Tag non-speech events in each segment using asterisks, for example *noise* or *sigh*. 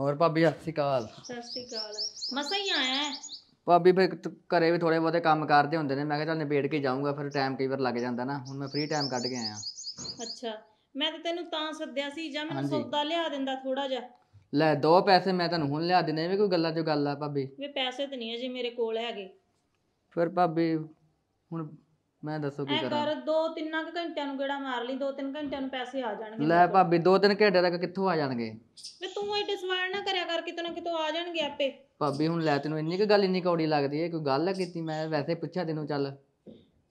ਹੋਰ ਭਾਬੀ ਸਤਿ ਸ਼੍ਰੀ ਅਕਾਲ ਸਤਿ ਸ਼੍ਰੀ ਅਕਾਲ ਮਸਾ ਹੀ ਆਇਆ ਭਾਬੀ ਫਿਰ ਘਰੇ ਵੀ ਥੋੜੇ ਬਹੁਤੇ ਕੰਮ ਕਰਦੇ ਹੁੰਦੇ ਨੇ ਮੈਂ ਕਿਹਾ ਚੱਲ ਨਿਬੇੜ ਕੇ ਜਾਊਂਗਾ ਫਿਰ ਟਾਈਮ ਕਈ ਵਾਰ ਲੱਗ ਜਾਂਦਾ ਨਾ ਹੁਣ ਮੈਂ ਫ੍ਰੀ ਟਾਈਮ ਕੱਢ ਕੇ ਆਇਆ ਅੱਛਾ ਮੈਂ ਤਾਂ ਤੈਨੂੰ ਤਾਂ ਸੱਦਿਆ ਸੀ ਜਾਂ ਮੈਨੂੰ ਸੌਦਾ ਲਿਆ ਦਿੰਦਾ ਥੋੜਾ ਜਿਹਾ ਲੈ ਦੋ ਪੈਸੇ ਮੈਂ ਤੈਨੂੰ ਹੁਣ ਲਿਆ ਦਿੰਦੇ ਐਵੇਂ ਕੋਈ ਗੱਲਾਂ ਚੋਂ ਗੱਲ ਆ ਭਾਬੀ ਵੀ ਪੈਸੇ ਤਾਂ ਨਹੀਂ ਅਜੇ ਮੇਰੇ ਕੋਲ ਹੈਗੇ ਫਿਰ ਭਾਬੀ ਹੁਣ ਮੈਂ ਦੱਸੋ ਕੀ ਐ ਕਰਾਂ ਕਰ ਦੋ ਤਿੰਨਾਂ ਕੁ ਘੰਟਿਆਂ ਨੂੰ ਗੇੜਾ ਮਾਰ ਲਈ ਦੋ ਤਿੰਨ ਘੰਟਿਆਂ ਨੂੰ ਪੈਸੇ ਆ ਜਾਣਗੇ ਲੈ ਭਾਬੀ 2-3 ਘੰਟੇ ਤੱਕ ਕਿੱਥੋਂ ਆ ਜਾਣਗੇ ਤੇ ਤੂੰ ਐਡੇ ਸਵਾਲ ਨਾ ਕਰਿਆ ਕਰ ਕਿਤੇ ਨਾ ਕਿਤੋਂ ਆ ਜਾਣਗੇ ਆਪੇ ਭਾਬੀ ਹੁਣ ਲੈ ਤੈਨੂੰ ਇੰਨੀ ਕੁ ਗੱਲ ਇੰਨੀ ਕੌੜੀ ਲੱਗਦੀ ਐ ਕੋਈ ਗੱਲ ਕੀਤੀ ਮੈਂ ਵੈਸੇ ਪੁੱਛਿਆ ਤੈਨੂੰ ਚੱਲ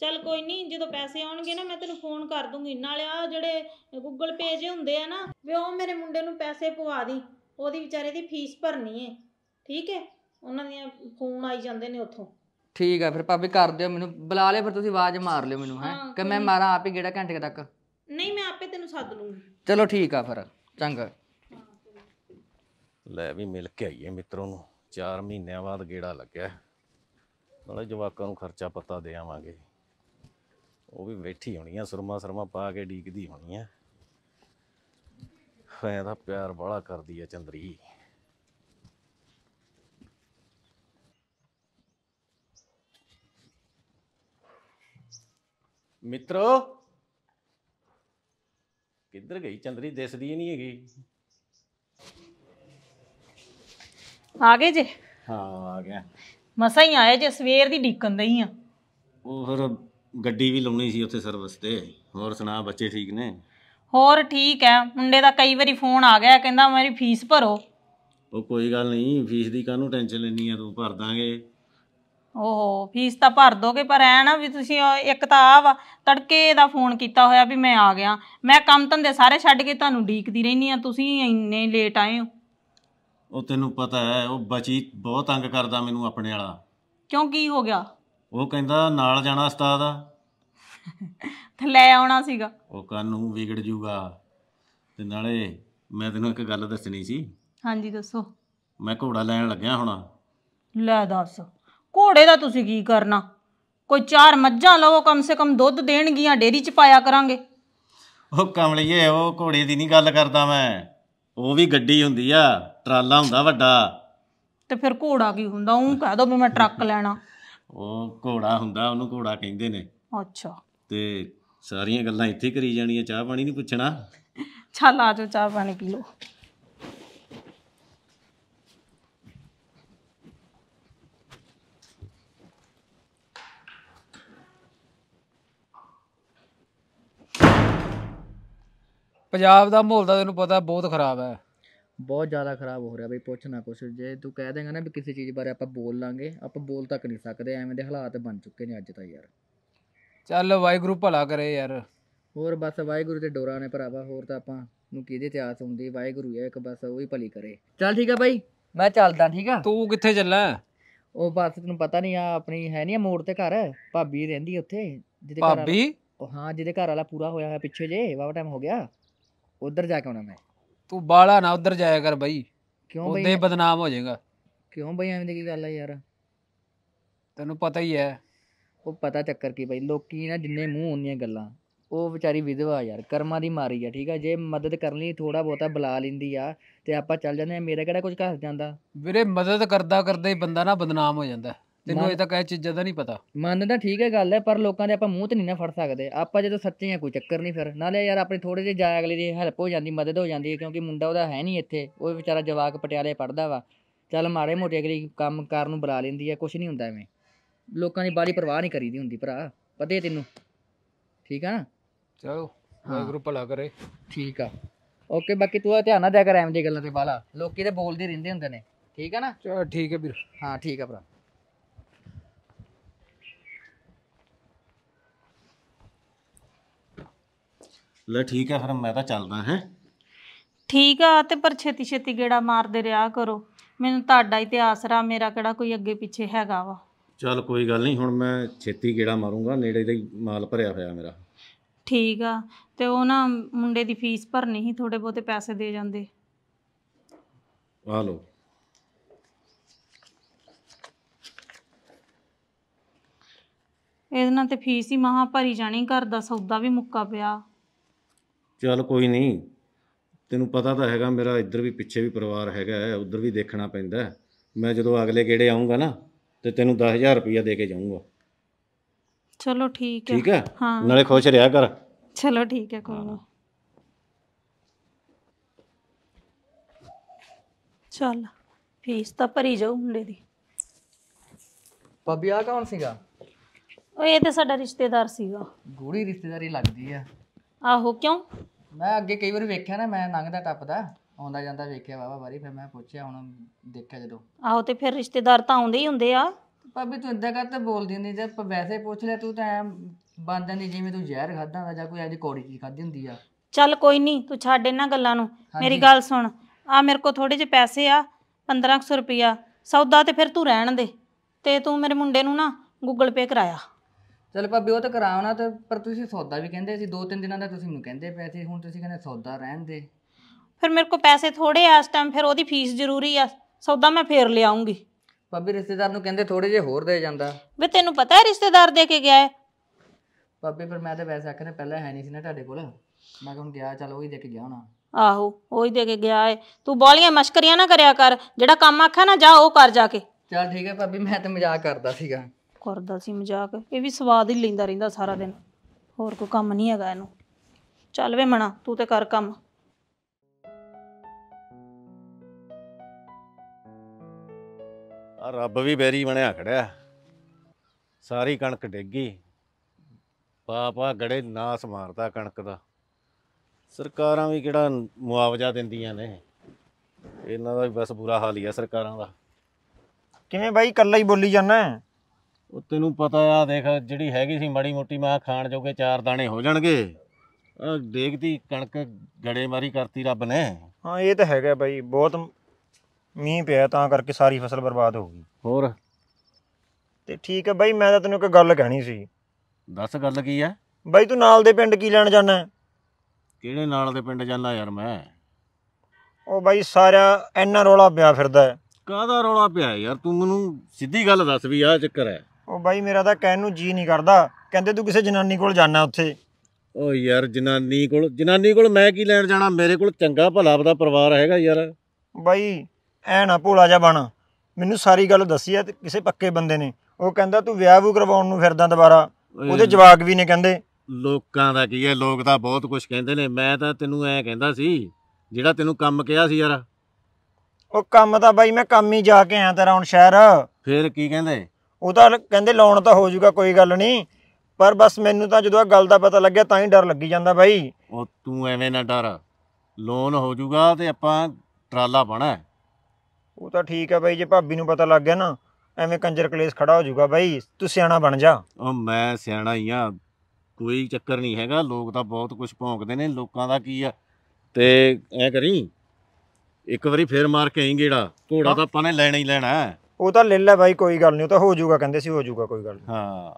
ਚੱਲ ਕੋਈ ਨਹੀਂ ਜਦੋਂ ਪੈਸੇ ਆਉਣਗੇ ਨਾ ਮੈਂ ਤੈਨੂੰ ਫੋਨ ਕਰ ਦੂੰਗੀ ਨਾਲੇ ਆ ਜਿਹੜੇ ਗੂਗਲ ਪੇ ਜੇ ਹੁੰਦੇ ਆ ਨਾ ਵੀ ਉਹ ਮੇਰੇ ਮੁੰਡੇ ਨੂੰ ਪੈਸੇ ਪਵਾ ਦੀ ਉਹਦੀ ਵਿਚਾਰੇ ਦੀ ਫੀਸ ਭਰਨੀ ਐ ਠੀਕ ਐ ਉਹਨਾਂ ਦੀਆਂ ਫੋਨ ਆਈ ਜਾਂਦੇ ਨੇ ਉੱਥੋਂ ਠੀਕ ਆ ਫਿਰ ਭਾਬੀ ਕਰ ਦਿਓ ਮੈਨੂੰ ਬੁਲਾ ਲਿਓ ਫਿਰ ਤੁਸੀਂ ਆਵਾਜ਼ ਮਾਰ ਲਿਓ ਮੈਨੂੰ ਹੈ ਕਿ ਮੈਂ ਮਾਰਾਂ ਆਪ ਹੀ ਗੇੜਾ ਘੰਟੇ ਤੱਕ ਨਹੀਂ ਮੈਂ ਆਪੇ ਤੈਨੂੰ ਸੱਦ ਲੂੰਗੀ ਚਲੋ ਠੀਕ ਆ ਫਿਰ ਚੰਗਾ ਲੈ ਵੀ ਮਿਲ ਕੇ ਆਈਏ ਮਿੱਤਰੋਂ ਨੂੰ 4 ਮਹੀਨਿਆਂ ਬਾਅਦ ਗੇੜਾ ਲੱਗਿਆ ਨਾਲੇ ਜਵਾਕਾਂ ਨੂੰ ਖਰਚਾ ਪਤਾ ਦੇ ਆਵਾਂਗੇ ਉਹ ਵੀ ਬੈਠੀ ਹੋਣੀ ਆ ਸਰਮਾ ਸਰਮਾ ਪਾ ਕੇ ਡੀਕਦੀ ਹੋਣੀ ਆ ਫੈਦਾ ਪਿਆਰ ਬੜਾ ਕਰਦੀ ਆ ਚੰਦਰੀ ਮਿੱਤਰੋ ਕਿੱਧਰ ਗਈ ਚੰਦਰੀ ਦਿਸਦੀ ਨਹੀਂ ਹੈਗੀ ਆ ਗਏ ਜੇ ਹਾਂ ਆ ਗਿਆ ਮਸਾ ਹੀ ਆਏ ਜੇ ਸਵੇਰ ਦੀ ਡੀਕਨ ਹੀ ਆ ਉਹ ਫਿਰ ਗੱਡੀ ਵੀ ਲਾਉਣੀ ਸੀ ਉੱਥੇ ਸਰਵਿਸ ਤੇ ਹੋਰ ਸੁਣਾ ਬੱਚੇ ਠੀਕ ਨੇ ਹੋਰ ਠੀਕ ਹੈ ਮੁੰਡੇ ਦਾ ਕਈ ਵਾਰੀ ਫੋਨ ਆ ਗਿਆ ਕਹਿੰਦਾ ਮੇਰੀ ਫੀਸ ਭਰੋ ਉਹ ਕੋਈ ਗੱਲ ਨਹੀਂ ਫੀਸ ਦੀ ਕਾਹਨੂੰ ਟੈਨਸ਼ਨ ਲੈਣੀ ਆ ਤੂੰ ਭਰ ਦਾਂਗੇ ਓਹੋ ਫੀਸ ਤਾਂ ਭਰ ਦੋਗੇ ਪਰ ਐ ਨਾ ਵੀ ਤੁਸੀਂ ਇੱਕ ਤਾਂ ਆ ਵਾ ਤੜਕੇ ਦਾ ਫੋਨ ਕੀਤਾ ਹੋਇਆ ਵੀ ਮੈਂ ਆ ਗਿਆ ਮੈਂ ਕੰਮ ਧੰਦੇ ਸਾਰੇ ਛੱਡ ਕੇ ਤੁਹਾਨੂੰ ਡੀਕਦੀ ਰਹਿਣੀ ਆ ਤੁਸੀਂ ਇੰਨੇ ਲੇਟ ਆਏ ਹੋ ਉਹ ਤੈਨੂੰ ਪਤਾ ਹੈ ਉਹ ਬਚੀ ਬਹੁਤ ਤੰਗ ਕਰਦਾ ਮੈਨੂੰ ਆਪਣੇ ਵਾਲਾ ਕਿਉਂ ਕੀ ਹੋ ਗਿਆ ਉਹ ਕਹਿੰਦਾ ਨਾਲ ਜਾਣਾ ਉਸਤਾਦ ਆ ਤੇ ਲੈ ਆਉਣਾ ਸੀਗਾ ਉਹ ਕੰਨੂ ਨੂੰ ਵਿਗੜ ਜੂਗਾ ਤੇ ਨਾਲੇ ਮੈਂ ਤੈਨੂੰ ਇੱਕ ਗੱਲ ਦੱਸਣੀ ਸੀ ਹਾਂਜੀ ਦੱਸੋ ਮੈਂ ਘੋੜਾ ਲੈਣ ਲੱਗਿਆ ਹੁਣ ਲੈ ਦੱਸ ਘੋੜੇ ਦਾ ਤੁਸੀਂ ਕੀ ਕਰਨਾ ਕੋਈ ਚਾਰ ਮੱਝਾਂ ਲਵੋ ਕਮ ਸੇ ਕਮ ਦੁੱਧ ਦੇਣਗੀਆਂ ਡੇਰੀ 'ਚ ਪਾਇਆ ਕਰਾਂਗੇ ਉਹ ਕਮਲੀਏ ਉਹ ਘੋੜੇ ਦੀ ਨਹੀਂ ਗੱਲ ਕਰਦਾ ਮੈਂ ਉਹ ਵੀ ਗੱਡੀ ਹੁੰਦੀ ਆ ਟਰਾਲਾ ਹੁੰਦਾ ਵੱਡਾ ਤੇ ਫਿਰ ਘੋੜਾ ਕੀ ਹੁੰਦਾ ਉਹ ਕਹਿ ਦੋ ਵੀ ਮੈਂ ਟਰੱਕ ਲੈਣਾ ਉਹ ਘੋੜਾ ਹੁੰਦਾ ਉਹਨੂੰ ਘੋੜਾ ਕਹਿੰਦੇ ਨੇ ਅੱਛਾ ਤੇ ਸਾਰੀਆਂ ਗੱਲਾਂ ਇੱਥੇ ਕਰੀ ਜਾਣੀਆਂ ਚਾਹ ਪਾਣੀ ਨਹੀਂ ਪੁੱਛਣਾ ਚੱਲ ਆਜੋ ਚਾਹ ਪਾਣੀ ਪੀ ਲਓ ਪੰਜਾਬ ਦਾ ਮਾਹੌਲ ਤਾਂ ਤੈਨੂੰ ਪਤਾ ਬਹੁਤ ਖਰਾਬ ਹੈ ਬਹੁਤ ਜ਼ਿਆਦਾ ਖਰਾਬ ਹੋ ਰਿਹਾ ਬਈ ਪੁੱਛ ਨਾ ਕੁਛ ਜੇ ਤੂੰ ਕਹਿ ਦੇਂਗਾ ਨਾ ਵੀ ਕਿਸੇ ਚੀਜ਼ ਬਾਰੇ ਆਪਾਂ ਬੋਲ ਲਾਂਗੇ ਆਪਾਂ ਬੋਲ ਤੱਕ ਨਹੀਂ ਸਕਦੇ ਐਵੇਂ ਦੇ ਹਾਲਾਤ ਬਣ ਚੁੱਕੇ ਨੇ ਅੱਜ ਤਾਂ ਯਾਰ ਚੱਲ ਵਾਹਿਗੁਰੂ ਭਲਾ ਕਰੇ ਯਾਰ ਹੋਰ ਬਸ ਵਾਹਿਗੁਰੂ ਤੇ ਡੋਰਾ ਨੇ ਭਰਾਵਾ ਹੋਰ ਤਾਂ ਆਪਾਂ ਨੂੰ ਕਿਹਦੇ ਤੇ ਆਸ ਹੁੰਦੀ ਵਾਹਿਗੁਰੂ ਹੈ ਇੱਕ ਬਸ ਉਹ ਹੀ ਭਲੀ ਕਰੇ ਚੱਲ ਠੀਕ ਆ ਬਾਈ ਮੈਂ ਚੱਲਦਾ ਠੀਕ ਆ ਤੂੰ ਕਿੱਥੇ ਚੱਲਣਾ ਉਹ ਬਸ ਤੈਨੂੰ ਪਤਾ ਨਹੀਂ ਆ ਆਪਣੀ ਹੈ ਨਹੀਂ ਮੋੜ ਤੇ ਘਰ ਭਾਬੀ ਰਹਿੰਦੀ ਉੱਥੇ ਜਿਹਦੇ ਘਰ ਭਾਬੀ ਉਹ ਹਾਂ ਜਿਹਦੇ ਘਰ ਵਾਲਾ ਪੂਰਾ ਹੋਇਆ ਹੋਇਆ ਪਿੱਛੇ ਜੇ ਵਾਵਾ ਟਾਈਮ ਹੋ ਗਿਆ ਜਾ ਕੇ ਆਉਣਾ ਮੈਂ ਤੂੰ ਬਾਲਾ ਨਾ ਉਧਰ ਜਾਇਆ ਕਰ ਬਾਈ ਕਿਉਂ ਉਹਦੇ ਬਦਨਾਮ ਹੋ ਜਾਏਗਾ ਕਿਉਂ ਬਈ ਐਵੇਂ ਦੀ ਕੀ ਗੱਲ ਆ ਯਾਰ ਤੈਨੂੰ ਪਤਾ ਹੀ ਐ ਉਹ ਪਤਾ ਚੱਕਰ ਕੀ ਬਈ ਲੋਕੀ ਨਾ ਜਿੰਨੇ ਮੂੰਹ ਹੁੰਦੀਆਂ ਗੱਲਾਂ ਉਹ ਵਿਚਾਰੀ ਵਿਧਵਾ ਯਾਰ ਕਰਮਾਂ ਦੀ ਮਾਰੀ ਆ ਠੀਕ ਆ ਜੇ ਮਦਦ ਕਰਨ ਲਈ ਥੋੜਾ ਬਹੁਤਾ ਬੁਲਾ ਲਿੰਦੀ ਆ ਤੇ ਆਪਾਂ ਚੱਲ ਜਾਂਦੇ ਆ ਮੇਰਾ ਕਿਹੜਾ ਕੁਝ ਘਸ ਜਾਂਦਾ ਵੀਰੇ ਮਦਦ ਕਰਦਾ ਕਰਦਾ ਹੀ ਬੰਦਾ ਨਾ ਬਦਨਾਮ ਹੋ ਜਾਂਦਾ ਤੈਨੂੰ ਇਹ ਤਾਂ ਕਹੇ ਚੀਜ਼ਾਂ ਦਾ ਨਹੀਂ ਪਤਾ ਤਾਂ ਠੀਕ ਹੈ ਗੱਲ ਹੈ ਪਰ ਲੋਕਾਂ ਦੇ ਆਪਾਂ ਮੂੰਹ ਤੇ ਨਹੀਂ ਨਾ ਫੜ ਸਕਦੇ ਆਪਾਂ ਜਦੋਂ ਸੱਚੇ ਆ ਕੋਈ ਚੱਕਰ ਨਹੀਂ ਫਿਰ ਨਾਲੇ ਯਾਰ ਆਪਣੇ ਥੋੜੇ ਜਿਹੇ ਜਾ ਅਗਲੇ ਦੀ ਹੈਲਪ ਹੋ ਜਾਂਦੀ ਮਦਦ ਹੋ ਜਾਂਦੀ ਹੈ ਕਿਉਂਕਿ ਮੁੰਡਾ ਉਹਦਾ ਹੈ ਨਹੀਂ ਇੱਥੇ ਉਹ ਵਿਚਾਰਾ ਜਵਾਕ ਪਟਿਆਲੇ ਪੜਦਾ ਵਾ ਚੱਲ ਮਾਰੇ ਮੋਟੇ ਅਗਲੇ ਕੰਮ ਕਰਨ ਨੂੰ ਬੁਲਾ ਲੈਂਦੀ ਹੈ ਕੁਝ ਨਹੀਂ ਹੁੰਦਾ ਐਵੇਂ ਲੋਕਾਂ ਦੀ ਬਾਰੀ ਪਰਵਾਹ ਨਹੀਂ ਕਰੀਦੀ ਹੁੰਦੀ ਭਰਾ ਪਤਾ ਤੈਨੂੰ ਠੀਕ ਆ ਨਾ ਚਲੋ ਗਰੁੱਪ ਲਾ ਕਰੇ ਠੀਕ ਆ ਓਕੇ ਬਾਕੀ ਤੂੰ ਧਿਆਨ ਨਾ ਦੇਖ ਕਰ ਐਵੇਂ ਦੀ ਗੱਲਾਂ ਤੇ ਬਾਲਾ ਲੋਕੀ ਤੇ ਬੋਲਦੇ ਰਹਿੰਦੇ ਹੁੰਦੇ ਨੇ ਠੀਕ ਆ ਨਾ ਚਲ ਠੀਕ ਹੈ ਵੀਰ ਹਾਂ ਠੀਕ ਆ ਭਰਾ ਲੈ ਠੀਕ ਹੈ ਫਿਰ ਮੈਂ ਤਾਂ ਚੱਲਦਾ ਹੈ ਠੀਕ ਆ ਤੇ ਪਰ ਛੇਤੀ ਛੇਤੀ ਗੇੜਾ ਮਾਰਦੇ ਰਿਹਾ ਕਰੋ ਮੈਨੂੰ ਤੁਹਾਡਾ ਹੀ ਤੇ ਆਸਰਾ ਮੇਰਾ ਕਿਹੜਾ ਕੋਈ ਅੱਗੇ ਪਿੱਛੇ ਹੈਗਾ ਵਾ ਚੱਲ ਕੋਈ ਗੱਲ ਨਹੀਂ ਹੁਣ ਮੈਂ ਛੇਤੀ ਗੇੜਾ ਮਾਰੂੰਗਾ ਨੇੜੇ ਦਾ ਹੀ ਮਾਲ ਭਰਿਆ ਹੋਇਆ ਮੇਰਾ ਠੀਕ ਆ ਤੇ ਉਹ ਨਾ ਮੁੰਡੇ ਦੀ ਫੀਸ ਭਰਨੀ ਸੀ ਥੋੜੇ ਬਹੁਤੇ ਪੈਸੇ ਦੇ ਜਾਂਦੇ ਆ ਲੋ ਇਹਦੇ ਨਾਲ ਤੇ ਫੀਸ ਹੀ ਮਹਾ ਭਰੀ ਜਾਣੀ ਘਰ ਦਾ ਸੌਦਾ ਵੀ ਮੁੱਕਾ ਪਿਆ ਚਲ ਕੋਈ ਨਹੀਂ ਤੈਨੂੰ ਪਤਾ ਤਾਂ ਹੈਗਾ ਮੇਰਾ ਇੱਧਰ ਵੀ ਪਿੱਛੇ ਵੀ ਪਰਿਵਾਰ ਹੈਗਾ ਉੱਧਰ ਵੀ ਦੇਖਣਾ ਪੈਂਦਾ ਮੈਂ ਜਦੋਂ ਅਗਲੇ ਗੇੜੇ ਆਉਂਗਾ ਨਾ ਤੇ ਤੈਨੂੰ 10000 ਰੁਪਇਆ ਦੇ ਕੇ ਜਾਊਂਗਾ ਚਲੋ ਠੀਕ ਹੈ ਠੀਕ ਹੈ ਹਾਂ ਨਾਲੇ ਖੁਸ਼ ਰਿਹਾ ਕਰ ਚਲੋ ਠੀਕ ਹੈ ਕੋਈ ਨਹੀਂ ਚੱਲ ਫੀਸ ਤਾਂ ਭਰੀ ਜਾਊ ਮੁੰਡੇ ਦੀ ਭਾਬੀ ਆ ਕੌਣ ਸੀਗਾ ਉਹ ਇਹ ਤੇ ਸਾਡਾ ਰਿਸ਼ਤੇਦਾਰ ਸੀਗਾ ਗੂੜੀ ਰਿਸ਼ਤੇਦਾਰੀ ਲੱਗਦੀ ਆ ਆਹੋ ਕਿਉਂ ਮੈਂ ਅੱਗੇ ਕਈ ਵਾਰ ਵੇਖਿਆ ਨਾ ਮੈਂ ਲੰਘਦਾ ਟੱਪਦਾ ਆਉਂਦਾ ਜਾਂਦਾ ਵੇਖਿਆ ਵਾਵਾ ਵਾਰੀ ਫਿਰ ਮੈਂ ਪੁੱਛਿਆ ਹੁਣ ਦੇਖਿਆ ਜਦੋਂ ਆਹੋ ਤੇ ਫਿਰ ਰਿਸ਼ਤੇਦਾਰ ਤਾਂ ਆਉਂਦੇ ਹੀ ਹੁੰਦੇ ਆ ਭਾਬੀ ਤੂੰ ਇਦਾਂ ਕਰ ਤਾਂ ਬੋਲਦੀ ਨਹੀਂ ਜੇ ਆਪਾਂ ਵੈਸੇ ਪੁੱਛ ਲਿਆ ਤੂੰ ਤਾਂ ਐਂ ਬਣ ਜਾਂਦੀ ਜਿਵੇਂ ਤੂੰ ਜ਼ਹਿਰ ਖਾਦਾ ਹੁੰਦਾ ਜਾਂ ਕੋਈ ਐਜੀ ਕੌੜੀ ਚੀਜ਼ ਖਾਦੀ ਹੁੰਦੀ ਆ ਚੱਲ ਕੋਈ ਨਹੀਂ ਤੂੰ ਛੱਡ ਇਹਨਾਂ ਗੱਲਾਂ ਨੂੰ ਮੇਰੀ ਗੱਲ ਸੁਣ ਆ ਮੇਰੇ ਕੋਲ ਥੋੜੇ ਜਿਹੇ ਪੈਸੇ ਆ 1500 ਰੁਪਿਆ ਸੌਦਾ ਤੇ ਫਿਰ ਤੂੰ ਰਹਿਣ ਦੇ ਤੇ ਤੂੰ ਮੇਰੇ ਮੁੰਡੇ ਨੂੰ ਨਾ ਗੂਗਲ ਪੇ ਕਰਾਇਆ ਚਲ ਭਾਬੀ ਉਹ ਤਾਂ ਕਰਾਉਣਾ ਤੇ ਪਰ ਤੁਸੀਂ ਸੌਦਾ ਵੀ ਕਹਿੰਦੇ ਸੀ ਦੋ ਤਿੰਨ ਦਿਨਾਂ ਦਾ ਤੁਸੀਂ ਮੈਨੂੰ ਕਹਿੰਦੇ ਪਏ ਸੀ ਹੁਣ ਤੁਸੀਂ ਕਹਿੰਦੇ ਸੌਦਾ ਰਹਿਣ ਦੇ ਫਿਰ ਮੇਰੇ ਕੋਲ ਪੈਸੇ ਥੋੜੇ ਆ ਇਸ ਟਾਈਮ ਫਿਰ ਉਹਦੀ ਫੀਸ ਜ਼ਰੂਰੀ ਆ ਸੌਦਾ ਮੈਂ ਫੇਰ ਲਿਆਉਂਗੀ ਭਾਬੀ ਰਿਸ਼ਤੇਦਾਰ ਨੂੰ ਕਹਿੰਦੇ ਥੋੜੇ ਜੇ ਹੋਰ ਦੇ ਜਾਂਦਾ ਵੇ ਤੈਨੂੰ ਪਤਾ ਹੈ ਰਿਸ਼ਤੇਦਾਰ ਦੇ ਕੇ ਗਿਆ ਹੈ ਭਾਬੀ ਪਰ ਮੈਂ ਤਾਂ ਵੈਸੇ ਆਖਣਾ ਪਹਿਲਾਂ ਹੈ ਨਹੀਂ ਸੀ ਨਾ ਤੁਹਾਡੇ ਕੋਲ ਮੈਂ ਕਿਹਾ ਹੁਣ ਗਿਆ ਚਲ ਉਹੀ ਦੇ ਕੇ ਗਿਆ ਹੋਣਾ ਆਹੋ ਉਹੀ ਦੇ ਕੇ ਗਿਆ ਏ ਤੂੰ ਬੋਲੀਆਂ ਮਸ਼ਕਰੀਆਂ ਨਾ ਕਰਿਆ ਕਰ ਜਿਹੜਾ ਕੰਮ ਆਖਿਆ ਨਾ ਜਾ ਉਹ ਕਰ ਜਾ ਕੇ ਚਲ ਠੀਕ ਹੈ ਭਾਬੀ ਮੈਂ ਤਾਂ ਮਜ਼ਾਕ ਕਰਦਾ ਸੀਗਾ ਕਰਦਾ ਸੀ ਮਜ਼ਾਕ ਇਹ ਵੀ ਸਵਾਦ ਹੀ ਲੈਂਦਾ ਰਹਿੰਦਾ ਸਾਰਾ ਦਿਨ ਹੋਰ ਕੋਈ ਕੰਮ ਨਹੀਂ ਹੈਗਾ ਇਹਨੂੰ ਚੱਲ ਵੇ ਮਣਾ ਤੂੰ ਤੇ ਕਰ ਕੰਮ ਆ ਰੱਬ ਵੀ ਬੈਰੀ ਬਣਿਆ ਖੜਿਆ ਸਾਰੀ ਕਣਕ ਗਈ ਪਾਪਾ ਗੜੇ ਨਾਸ ਮਾਰਦਾ ਕਣਕ ਦਾ ਸਰਕਾਰਾਂ ਵੀ ਕਿਹੜਾ ਮੁਆਵਜ਼ਾ ਦਿੰਦੀਆਂ ਨੇ ਇਹਨਾਂ ਦਾ ਵੀ ਬਸ ਬੁਰਾ ਹਾਲ ਹੀ ਆ ਸਰਕਾਰਾਂ ਦਾ ਕਿਵੇਂ ਬਾਈ ਕੱਲਾ ਹੀ ਬੋਲੀ ਜਾਂਦਾ ਉਹ ਤੈਨੂੰ ਪਤਾ ਆ ਦੇਖ ਜਿਹੜੀ ਹੈਗੀ ਸੀ ਮੜੀ ਮੋਟੀ ਮੈਂ ਖਾਣ ਜੋਗੇ ਚਾਰ ਦਾਣੇ ਹੋ ਜਾਣਗੇ ਦੇਖਦੀ ਕਣਕ ਗੜੇ ਮਾਰੀ ਕਰਤੀ ਰੱਬ ਨੇ ਹਾਂ ਇਹ ਤਾਂ ਹੈਗਾ ਬਾਈ ਬਹੁਤ ਮੀਂਹ ਪਿਆ ਤਾਂ ਕਰਕੇ ਸਾਰੀ ਫਸਲ ਬਰਬਾਦ ਹੋ ਗਈ ਹੋਰ ਤੇ ਠੀਕ ਹੈ ਬਾਈ ਮੈਂ ਤਾਂ ਤੈਨੂੰ ਇੱਕ ਗੱਲ ਕਹਿਣੀ ਸੀ ਦੱਸ ਗੱਲ ਕੀ ਹੈ ਬਾਈ ਤੂੰ ਨਾਲ ਦੇ ਪਿੰਡ ਕੀ ਲੈਣ ਜਾਣਾ ਕਿਹੜੇ ਨਾਲ ਦੇ ਪਿੰਡ ਜਾਣਾ ਯਾਰ ਮੈਂ ਉਹ ਬਾਈ ਸਾਰਾ ਐਨਾ ਰੋਲਾ ਪਿਆ ਫਿਰਦਾ ਕਾਹਦਾ ਰੋਲਾ ਪਿਆ ਯਾਰ ਤੂੰ ਮੈਨੂੰ ਸਿੱਧੀ ਗੱਲ ਦੱਸ ਵੀ ਆਹ ਚੱਕਰ ਹੈ ਉਹ ਬਾਈ ਮੇਰਾ ਤਾਂ ਕਹਿਣ ਨੂੰ ਜੀ ਨਹੀਂ ਕਰਦਾ ਕਹਿੰਦੇ ਤੂੰ ਕਿਸੇ ਜਨਾਨੀ ਕੋਲ ਜਾਣਾ ਉੱਥੇ ਓ ਯਾਰ ਜਨਾਨੀ ਕੋਲ ਜਨਾਨੀ ਕੋਲ ਮੈਂ ਕੀ ਲੈਣ ਜਾਣਾ ਮੇਰੇ ਕੋਲ ਚੰਗਾ ਭਲਾ ਆਪਦਾ ਪਰਿਵਾਰ ਹੈਗਾ ਯਾਰ ਬਾਈ ਐ ਨਾ ਭੋਲਾ ਜਾ ਬਣ ਮੈਨੂੰ ਸਾਰੀ ਗੱਲ ਦੱਸੀ ਆ ਤੇ ਕਿਸੇ ਪੱਕੇ ਬੰਦੇ ਨੇ ਉਹ ਕਹਿੰਦਾ ਤੂੰ ਵਿਆਹ ਵੂ ਕਰਵਾਉਣ ਨੂੰ ਫਿਰਦਾ ਦੁਬਾਰਾ ਉਹਦੇ ਜਵਾਕ ਵੀ ਨੇ ਕਹਿੰਦੇ ਲੋਕਾਂ ਦਾ ਕੀ ਹੈ ਲੋਕ ਤਾਂ ਬਹੁਤ ਕੁਝ ਕਹਿੰਦੇ ਨੇ ਮੈਂ ਤਾਂ ਤੈਨੂੰ ਐ ਕਹਿੰਦਾ ਸੀ ਜਿਹੜਾ ਤੈਨੂੰ ਕੰਮ ਕਿਹਾ ਸੀ ਯਾਰ ਉਹ ਕੰਮ ਤਾਂ ਬਾਈ ਮੈਂ ਕੰਮ ਹੀ ਜਾ ਕੇ ਆਇਆ ਤੇਰਾ ਹੁਣ ਸ਼ਹਿਰ ਫੇਰ ਕੀ ਕਹਿੰਦੇ ਉਹ ਤਾਂ ਕਹਿੰਦੇ ਲਾਉਣ ਤਾਂ ਹੋ ਜਾਊਗਾ ਕੋਈ ਗੱਲ ਨਹੀਂ ਪਰ ਬਸ ਮੈਨੂੰ ਤਾਂ ਜਦੋਂ ਆ ਗੱਲ ਦਾ ਪਤਾ ਲੱਗਿਆ ਤਾਂ ਹੀ ਡਰ ਲੱਗੀ ਜਾਂਦਾ ਬਾਈ ਉਹ ਤੂੰ ਐਵੇਂ ਨਾ ਡਰ ਲੋਨ ਹੋ ਜਾਊਗਾ ਤੇ ਆਪਾਂ ਟਰਾਲਾ ਬਣਾ ਉਹ ਤਾਂ ਠੀਕ ਹੈ ਬਾਈ ਜੇ ਭਾਬੀ ਨੂੰ ਪਤਾ ਲੱਗ ਗਿਆ ਨਾ ਐਵੇਂ ਕੰਜਰ ਕਲੇਸ਼ ਖੜਾ ਹੋ ਜਾਊਗਾ ਬਾਈ ਤੂੰ ਸਿਆਣਾ ਬਣ ਜਾ ਉਹ ਮੈਂ ਸਿਆਣਾ ਹੀ ਆ ਕੋਈ ਚੱਕਰ ਨਹੀਂ ਹੈਗਾ ਲੋਕ ਤਾਂ ਬਹੁਤ ਕੁਝ ਭੌਂਕਦੇ ਨੇ ਲੋਕਾਂ ਦਾ ਕੀ ਆ ਤੇ ਐ ਕਰੀ ਇੱਕ ਵਾਰੀ ਫੇਰ ਮਾਰ ਕੇ ਆਈ ਗੇੜਾ ਘੋੜਾ ਤਾਂ ਆਪਾਂ ਨੇ ਲੈਣਾ ਹੀ ਲੈਣਾ ਹੈ ਉਹ ਤਾਂ ਲੈ ਲੈ ਬਾਈ ਕੋਈ ਗੱਲ ਨਹੀਂ ਉਹ ਤਾਂ ਹੋ ਜਾਊਗਾ ਕਹਿੰਦੇ ਸੀ ਹੋ ਜਾਊਗਾ ਕੋਈ ਗੱਲ ਨਹੀਂ ਹਾਂ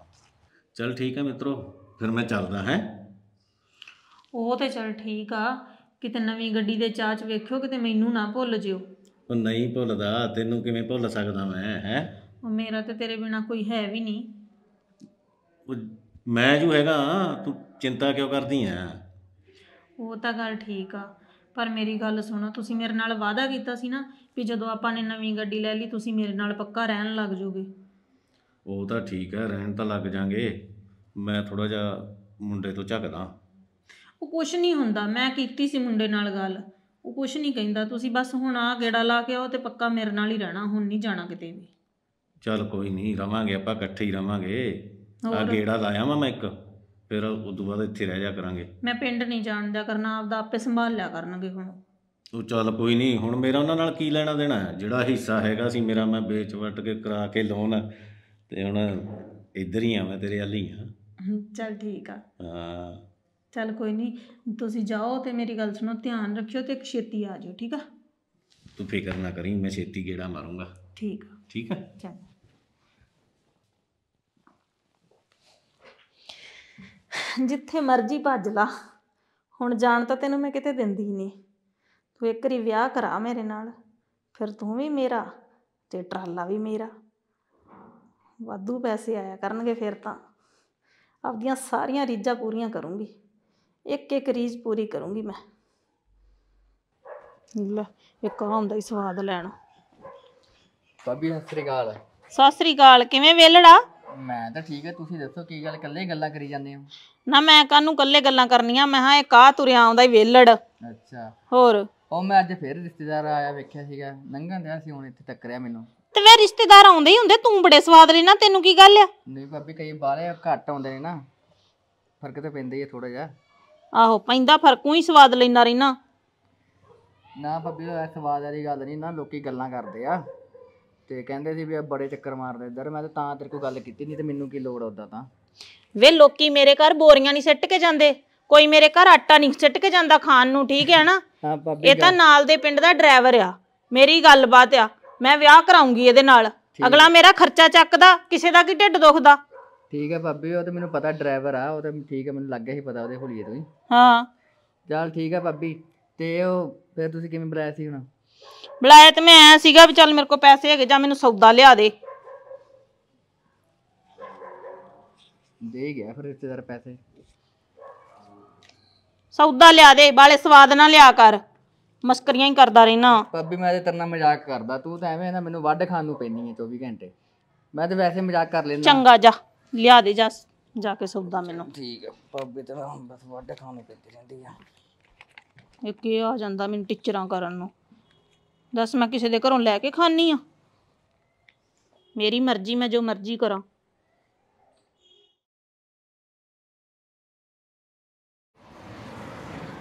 ਚਲ ਠੀਕ ਹੈ ਮਿੱਤਰੋ ਫਿਰ ਮੈਂ ਚੱਲਦਾ ਹੈ ਉਹ ਤੇ ਚਲ ਠੀਕ ਆ ਕਿਤੇ ਨਵੀਂ ਗੱਡੀ ਦੇ ਚਾਹ ਚ ਵੇਖਿਓ ਕਿਤੇ ਮੈਨੂੰ ਨਾ ਭੁੱਲ ਜਿਓ ਉਹ ਨਹੀਂ ਭੁੱਲਦਾ ਤੈਨੂੰ ਕਿਵੇਂ ਭੁੱਲ ਸਕਦਾ ਮੈਂ ਹੈ ਉਹ ਮੇਰਾ ਤੇ ਤੇਰੇ ਬਿਨਾ ਕੋਈ ਹੈ ਵੀ ਨਹੀਂ ਉਹ ਮੈਂ ਜੋ ਹੈਗਾ ਤੂੰ ਚਿੰਤਾ ਕਿਉਂ ਕਰਦੀ ਆ ਉਹ ਤਾਂ ਗੱਲ ਠੀਕ ਆ ਪਰ ਮੇਰੀ ਗੱਲ ਸੁਣੋ ਤੁਸੀਂ ਮੇਰੇ ਨਾਲ ਵਾਅਦਾ ਕੀਤਾ ਸੀ ਨਾ ਵੀ ਜਦੋਂ ਆਪਾਂ ਨੇ ਨਵੀਂ ਗੱਡੀ ਲੈ ਲਈ ਤੁਸੀਂ ਮੇਰੇ ਨਾਲ ਪੱਕਾ ਰਹਿਣ ਲੱਗ ਜਾਓਗੇ ਉਹ ਤਾਂ ਠੀਕ ਹੈ ਰਹਿਣ ਤਾਂ ਲੱਗ ਜਾਾਂਗੇ ਮੈਂ ਥੋੜਾ ਜਿਹਾ ਮੁੰਡੇ ਤੋਂ ਝਕਦਾ ਉਹ ਕੁਛ ਨਹੀਂ ਹੁੰਦਾ ਮੈਂ ਕੀਤੀ ਸੀ ਮੁੰਡੇ ਨਾਲ ਗੱਲ ਉਹ ਕੁਛ ਨਹੀਂ ਕਹਿੰਦਾ ਤੁਸੀਂ ਬਸ ਹੁਣ ਆ ਗੇੜਾ ਲਾ ਕੇ ਆਓ ਤੇ ਪੱਕਾ ਮੇਰੇ ਨਾਲ ਹੀ ਰਹਿਣਾ ਹੁਣ ਨਹੀਂ ਜਾਣਾ ਕਿਤੇ ਵੀ ਚੱਲ ਕੋਈ ਨਹੀਂ ਰਵਾਂਗੇ ਆਪਾਂ ਇਕੱਠੇ ਹੀ ਰਵਾਂਗੇ ਆ ਗੇੜਾ ਲਾਇਆ ਵਾਂ ਮੈਂ ਇੱਕ ਫਿਰ ਉਹ ਤੋਂ ਬਾਅਦ ਇੱਥੇ ਰਹਿ ਜਾ ਕਰਾਂਗੇ ਮੈਂ ਪਿੰਡ ਨਹੀਂ ਜਾਣ ਦਿਆ ਕਰਨਾ ਆਪਦਾ ਆਪੇ ਸੰਭਾਲ ਲਿਆ ਕਰਨਗੇ ਹੁਣ ਉਹ ਚੱਲ ਕੋਈ ਨਹੀਂ ਹੁਣ ਮੇਰਾ ਉਹਨਾਂ ਨਾਲ ਕੀ ਲੈਣਾ ਦੇਣਾ ਹੈ ਜਿਹੜਾ ਹਿੱਸਾ ਹੈਗਾ ਸੀ ਮੇਰਾ ਮੈਂ ਵੇਚ ਵਟ ਕੇ ਕਰਾ ਕੇ ਲੋਨ ਤੇ ਹੁਣ ਇੱਧਰ ਹੀ ਆ ਮੈਂ ਤੇਰੇ ਵੱਲ ਹੀ ਆ ਚੱਲ ਠੀਕ ਆ ਹਾਂ ਚੱਲ ਕੋਈ ਨਹੀਂ ਤੁਸੀਂ ਜਾਓ ਤੇ ਮੇਰੀ ਗੱਲ ਸੁਣੋ ਧਿਆਨ ਰੱਖਿਓ ਤੇ ਛੇਤੀ ਆ ਜਾਓ ਠੀਕ ਆ ਤੂੰ ਫਿਕਰ ਨਾ ਕਰੀ ਮੈਂ ਛੇਤੀ ਗੇੜਾ ਮਾਰੂੰਗਾ ਠੀਕ ਆ ਠੀਕ ਆ ਚੱਲ ਜਿੱਥੇ ਮਰਜ਼ੀ ਭੱਜ ਲਾ ਹੁਣ ਜਾਣ ਤਾਂ ਤੈਨੂੰ ਮੈਂ ਕਿਤੇ ਦਿੰਦੀ ਨਹੀਂ ਤੂੰ ਇੱਕ ਰੀ ਵਿਆਹ ਕਰਾ ਮੇਰੇ ਨਾਲ ਫਿਰ ਤੂੰ ਵੀ ਮੇਰਾ ਤੇ ਟਰਾਲਾ ਵੀ ਮੇਰਾ ਵਾਧੂ ਪੈਸੇ ਆਇਆ ਕਰਨਗੇ ਫਿਰ ਤਾਂ ਆਪਦੀਆਂ ਸਾਰੀਆਂ ਰੀਝਾਂ ਪੂਰੀਆਂ ਕਰੂੰਗੀ ਇੱਕ ਇੱਕ ਰੀਝ ਪੂਰੀ ਕਰੂੰਗੀ ਮੈਂ ਲੈ ਇੱਕ ਹੁੰਦਾ ਹੀ ਸਵਾਦ ਲੈਣਾ ਭਾਬੀ ਸਤਿ ਸ੍ਰੀ ਅਕਾਲ ਸਤਿ ਸ੍ਰੀ ਅਕਾਲ ਕਿਵੇਂ ਵੇਲੜਾ ਮੈਂ ਤਾਂ ਠੀਕ ਹੈ ਤੁਸੀਂ ਦੱਸੋ ਕੀ ਗੱਲ ਇਕੱਲੇ ਹੀ ਗੱਲਾਂ ਕਰੀ ਜਾਂਦੇ ਹੋ ਨਾ ਮੈਂ ਕਾਨੂੰ ਕੱਲੇ ਗੱਲਾਂ ਕਰਨੀਆਂ ਮੈਂ ਹਾਂ ਇਹ ਕਾ ਤੁਰਿਆ ਆਉਂਦਾ ਹੀ ਵੇਲੜ ਅੱਛਾ ਹੋਰ ਉਹ ਮੈਂ ਅੱਜ ਫੇਰ ਰਿਸ਼ਤੇਦਾਰ ਆਇਆ ਵੇਖਿਆ ਸੀਗਾ ਲੰਘਣ ਦਿਆ ਸੀ ਹੁਣ ਇੱਥੇ ਟੱਕਰਿਆ ਮੈਨੂੰ ਤੇ ਵੇ ਰਿਸ਼ਤੇਦਾਰ ਆਉਂਦੇ ਹੀ ਹੁੰਦੇ ਤੂੰ ਬੜੇ ਸਵਾਦ ਲੈਣਾ ਤੈਨੂੰ ਕੀ ਗੱਲ ਆ ਨਹੀਂ ਭਾਬੀ ਕਈ ਬਾਹਲੇ ਘੱਟ ਆਉਂਦੇ ਨੇ ਨਾ ਫਰਕ ਤਾਂ ਪੈਂਦਾ ਹੀ ਥੋੜਾ ਜਿਹਾ ਆਹੋ ਪੈਂਦਾ ਫਰਕੂ ਹੀ ਸਵਾਦ ਲੈਣਾ ਰਹਿਣਾ ਨਾ ਭਾਬੀ ਉਹ ਸਵਾਦ ਵਾਲੀ ਗੱਲ ਨਹੀਂ ਨਾ ਲੋਕੀ ਗੱਲਾਂ ਕਰਦੇ ਆ ਤੇ ਕਹਿੰਦੇ ਸੀ ਵੀ ਇਹ ਬੜੇ ਚੱਕਰ ਮਾਰਦੇ ਇੱਧਰ ਮੈਂ ਤਾਂ ਤੇਰੇ ਕੋਲ ਗੱਲ ਕੀਤੀ ਨਹੀਂ ਤੇ ਮੈਨੂੰ ਕੀ ਲੋੜ ਉਦਾਂ ਤਾਂ ਵੇ ਲੋਕੀ ਮੇਰੇ ਘਰ ਬੋਰੀਆਂ ਨਹੀਂ ਸਿੱਟ ਕੇ ਜਾਂਦੇ ਕੋਈ ਮੇਰੇ ਘਰ ਆਟਾ ਨਹੀਂ ਸਿੱਟ ਕੇ ਜਾਂਦਾ ਖਾਣ ਨੂੰ ਠੀਕ ਹੈ ਨਾ ਇਹ ਤਾਂ ਨਾਲ ਦੇ ਪਿੰਡ ਦਾ ਡਰਾਈਵਰ ਆ ਮੇਰੀ ਗੱਲਬਾਤ ਆ ਮੈਂ ਵਿਆਹ ਕਰਾਉਂਗੀ ਇਹਦੇ ਨਾਲ ਅਗਲਾ ਮੇਰਾ ਖਰਚਾ ਚੱਕਦਾ ਕਿਸੇ ਦਾ ਕੀ ਢਿੱਡ ਦੁਖਦਾ ਠੀਕ ਹੈ ਭਾਬੀ ਉਹ ਤਾਂ ਮੈਨੂੰ ਪਤਾ ਡਰਾਈਵਰ ਆ ਉਹ ਤਾਂ ਠੀਕ ਹੈ ਮੈਨੂੰ ਲੱਗ ਗਿਆ ਸੀ ਪਤਾ ਉਹਦੇ ਹੁਲੀਏ ਤੋਂ ਹੀ ਹਾਂ ਚਲ ਠੀਕ ਹੈ ਭਾਬੀ ਤੇ ਉਹ ਫਿਰ ਤੁਸੀਂ ਕਿਵੇਂ ਬੁਲਾਇਆ ਸੀ ਹੁਣ ਬੁਲਾਇਆ ਤੇ ਮੈਂ ਆਇਆ ਸੀਗਾ ਵੀ ਚੱਲ ਮੇਰੇ ਕੋਲ ਪੈਸੇ ਹੈਗੇ ਜਾਂ ਮੈਨੂੰ ਸੌਦਾ ਲਿਆ ਦੇ ਦੇ ਗਿਆ ਫਿਰ ਰਿਸ਼ਤੇਦਾਰ ਪੈਸੇ ਸੌਦਾ ਲਿਆ ਦੇ ਬਾਲੇ ਸਵਾਦ ਨਾ ਲਿਆ ਕਰ ਮਸਕਰੀਆਂ ਹੀ ਕਰਦਾ ਰਹਿਣਾ ਭਾਬੀ ਮੈਂ ਤੇ ਤੇਰੇ ਨਾਲ ਮਜ਼ਾਕ ਕਰਦਾ ਤੂੰ ਤਾਂ ਐਵੇਂ ਨਾ ਮੈਨੂੰ ਵੱਢ ਖਾਣ ਨੂੰ ਪੈਣੀ ਹੈ 24 ਘੰਟੇ ਮੈਂ ਤੇ ਵੈਸੇ ਮਜ਼ਾਕ ਕਰ ਲੈਂਦਾ ਚੰਗਾ ਜਾ ਲਿਆ ਦੇ ਜਾ ਜਾ ਕੇ ਸੌਦਾ ਮੈਨੂੰ ਠੀਕ ਹੈ ਭਾਬੀ ਤੇ ਮੈਂ ਹੁਣ ਬਸ ਵੱਢ ਖਾਣੇ ਪੈਂਦੀ ਰਹਿੰਦੀ ਆ ਇਹ ਕੀ ਆ ਜਾਂਦਾ ਮੈਨੂੰ ਟੀਚਰਾਂ ਕਰਨ ਨੂੰ ਦੱਸ ਮੈਂ ਕਿਸੇ ਦੇ ਘਰੋਂ ਲੈ ਕੇ ਖਾਣੀ ਆ ਮੇਰੀ ਮਰਜ਼ੀ ਮੈਂ ਜੋ ਮਰਜ਼ੀ ਕਰਾਂ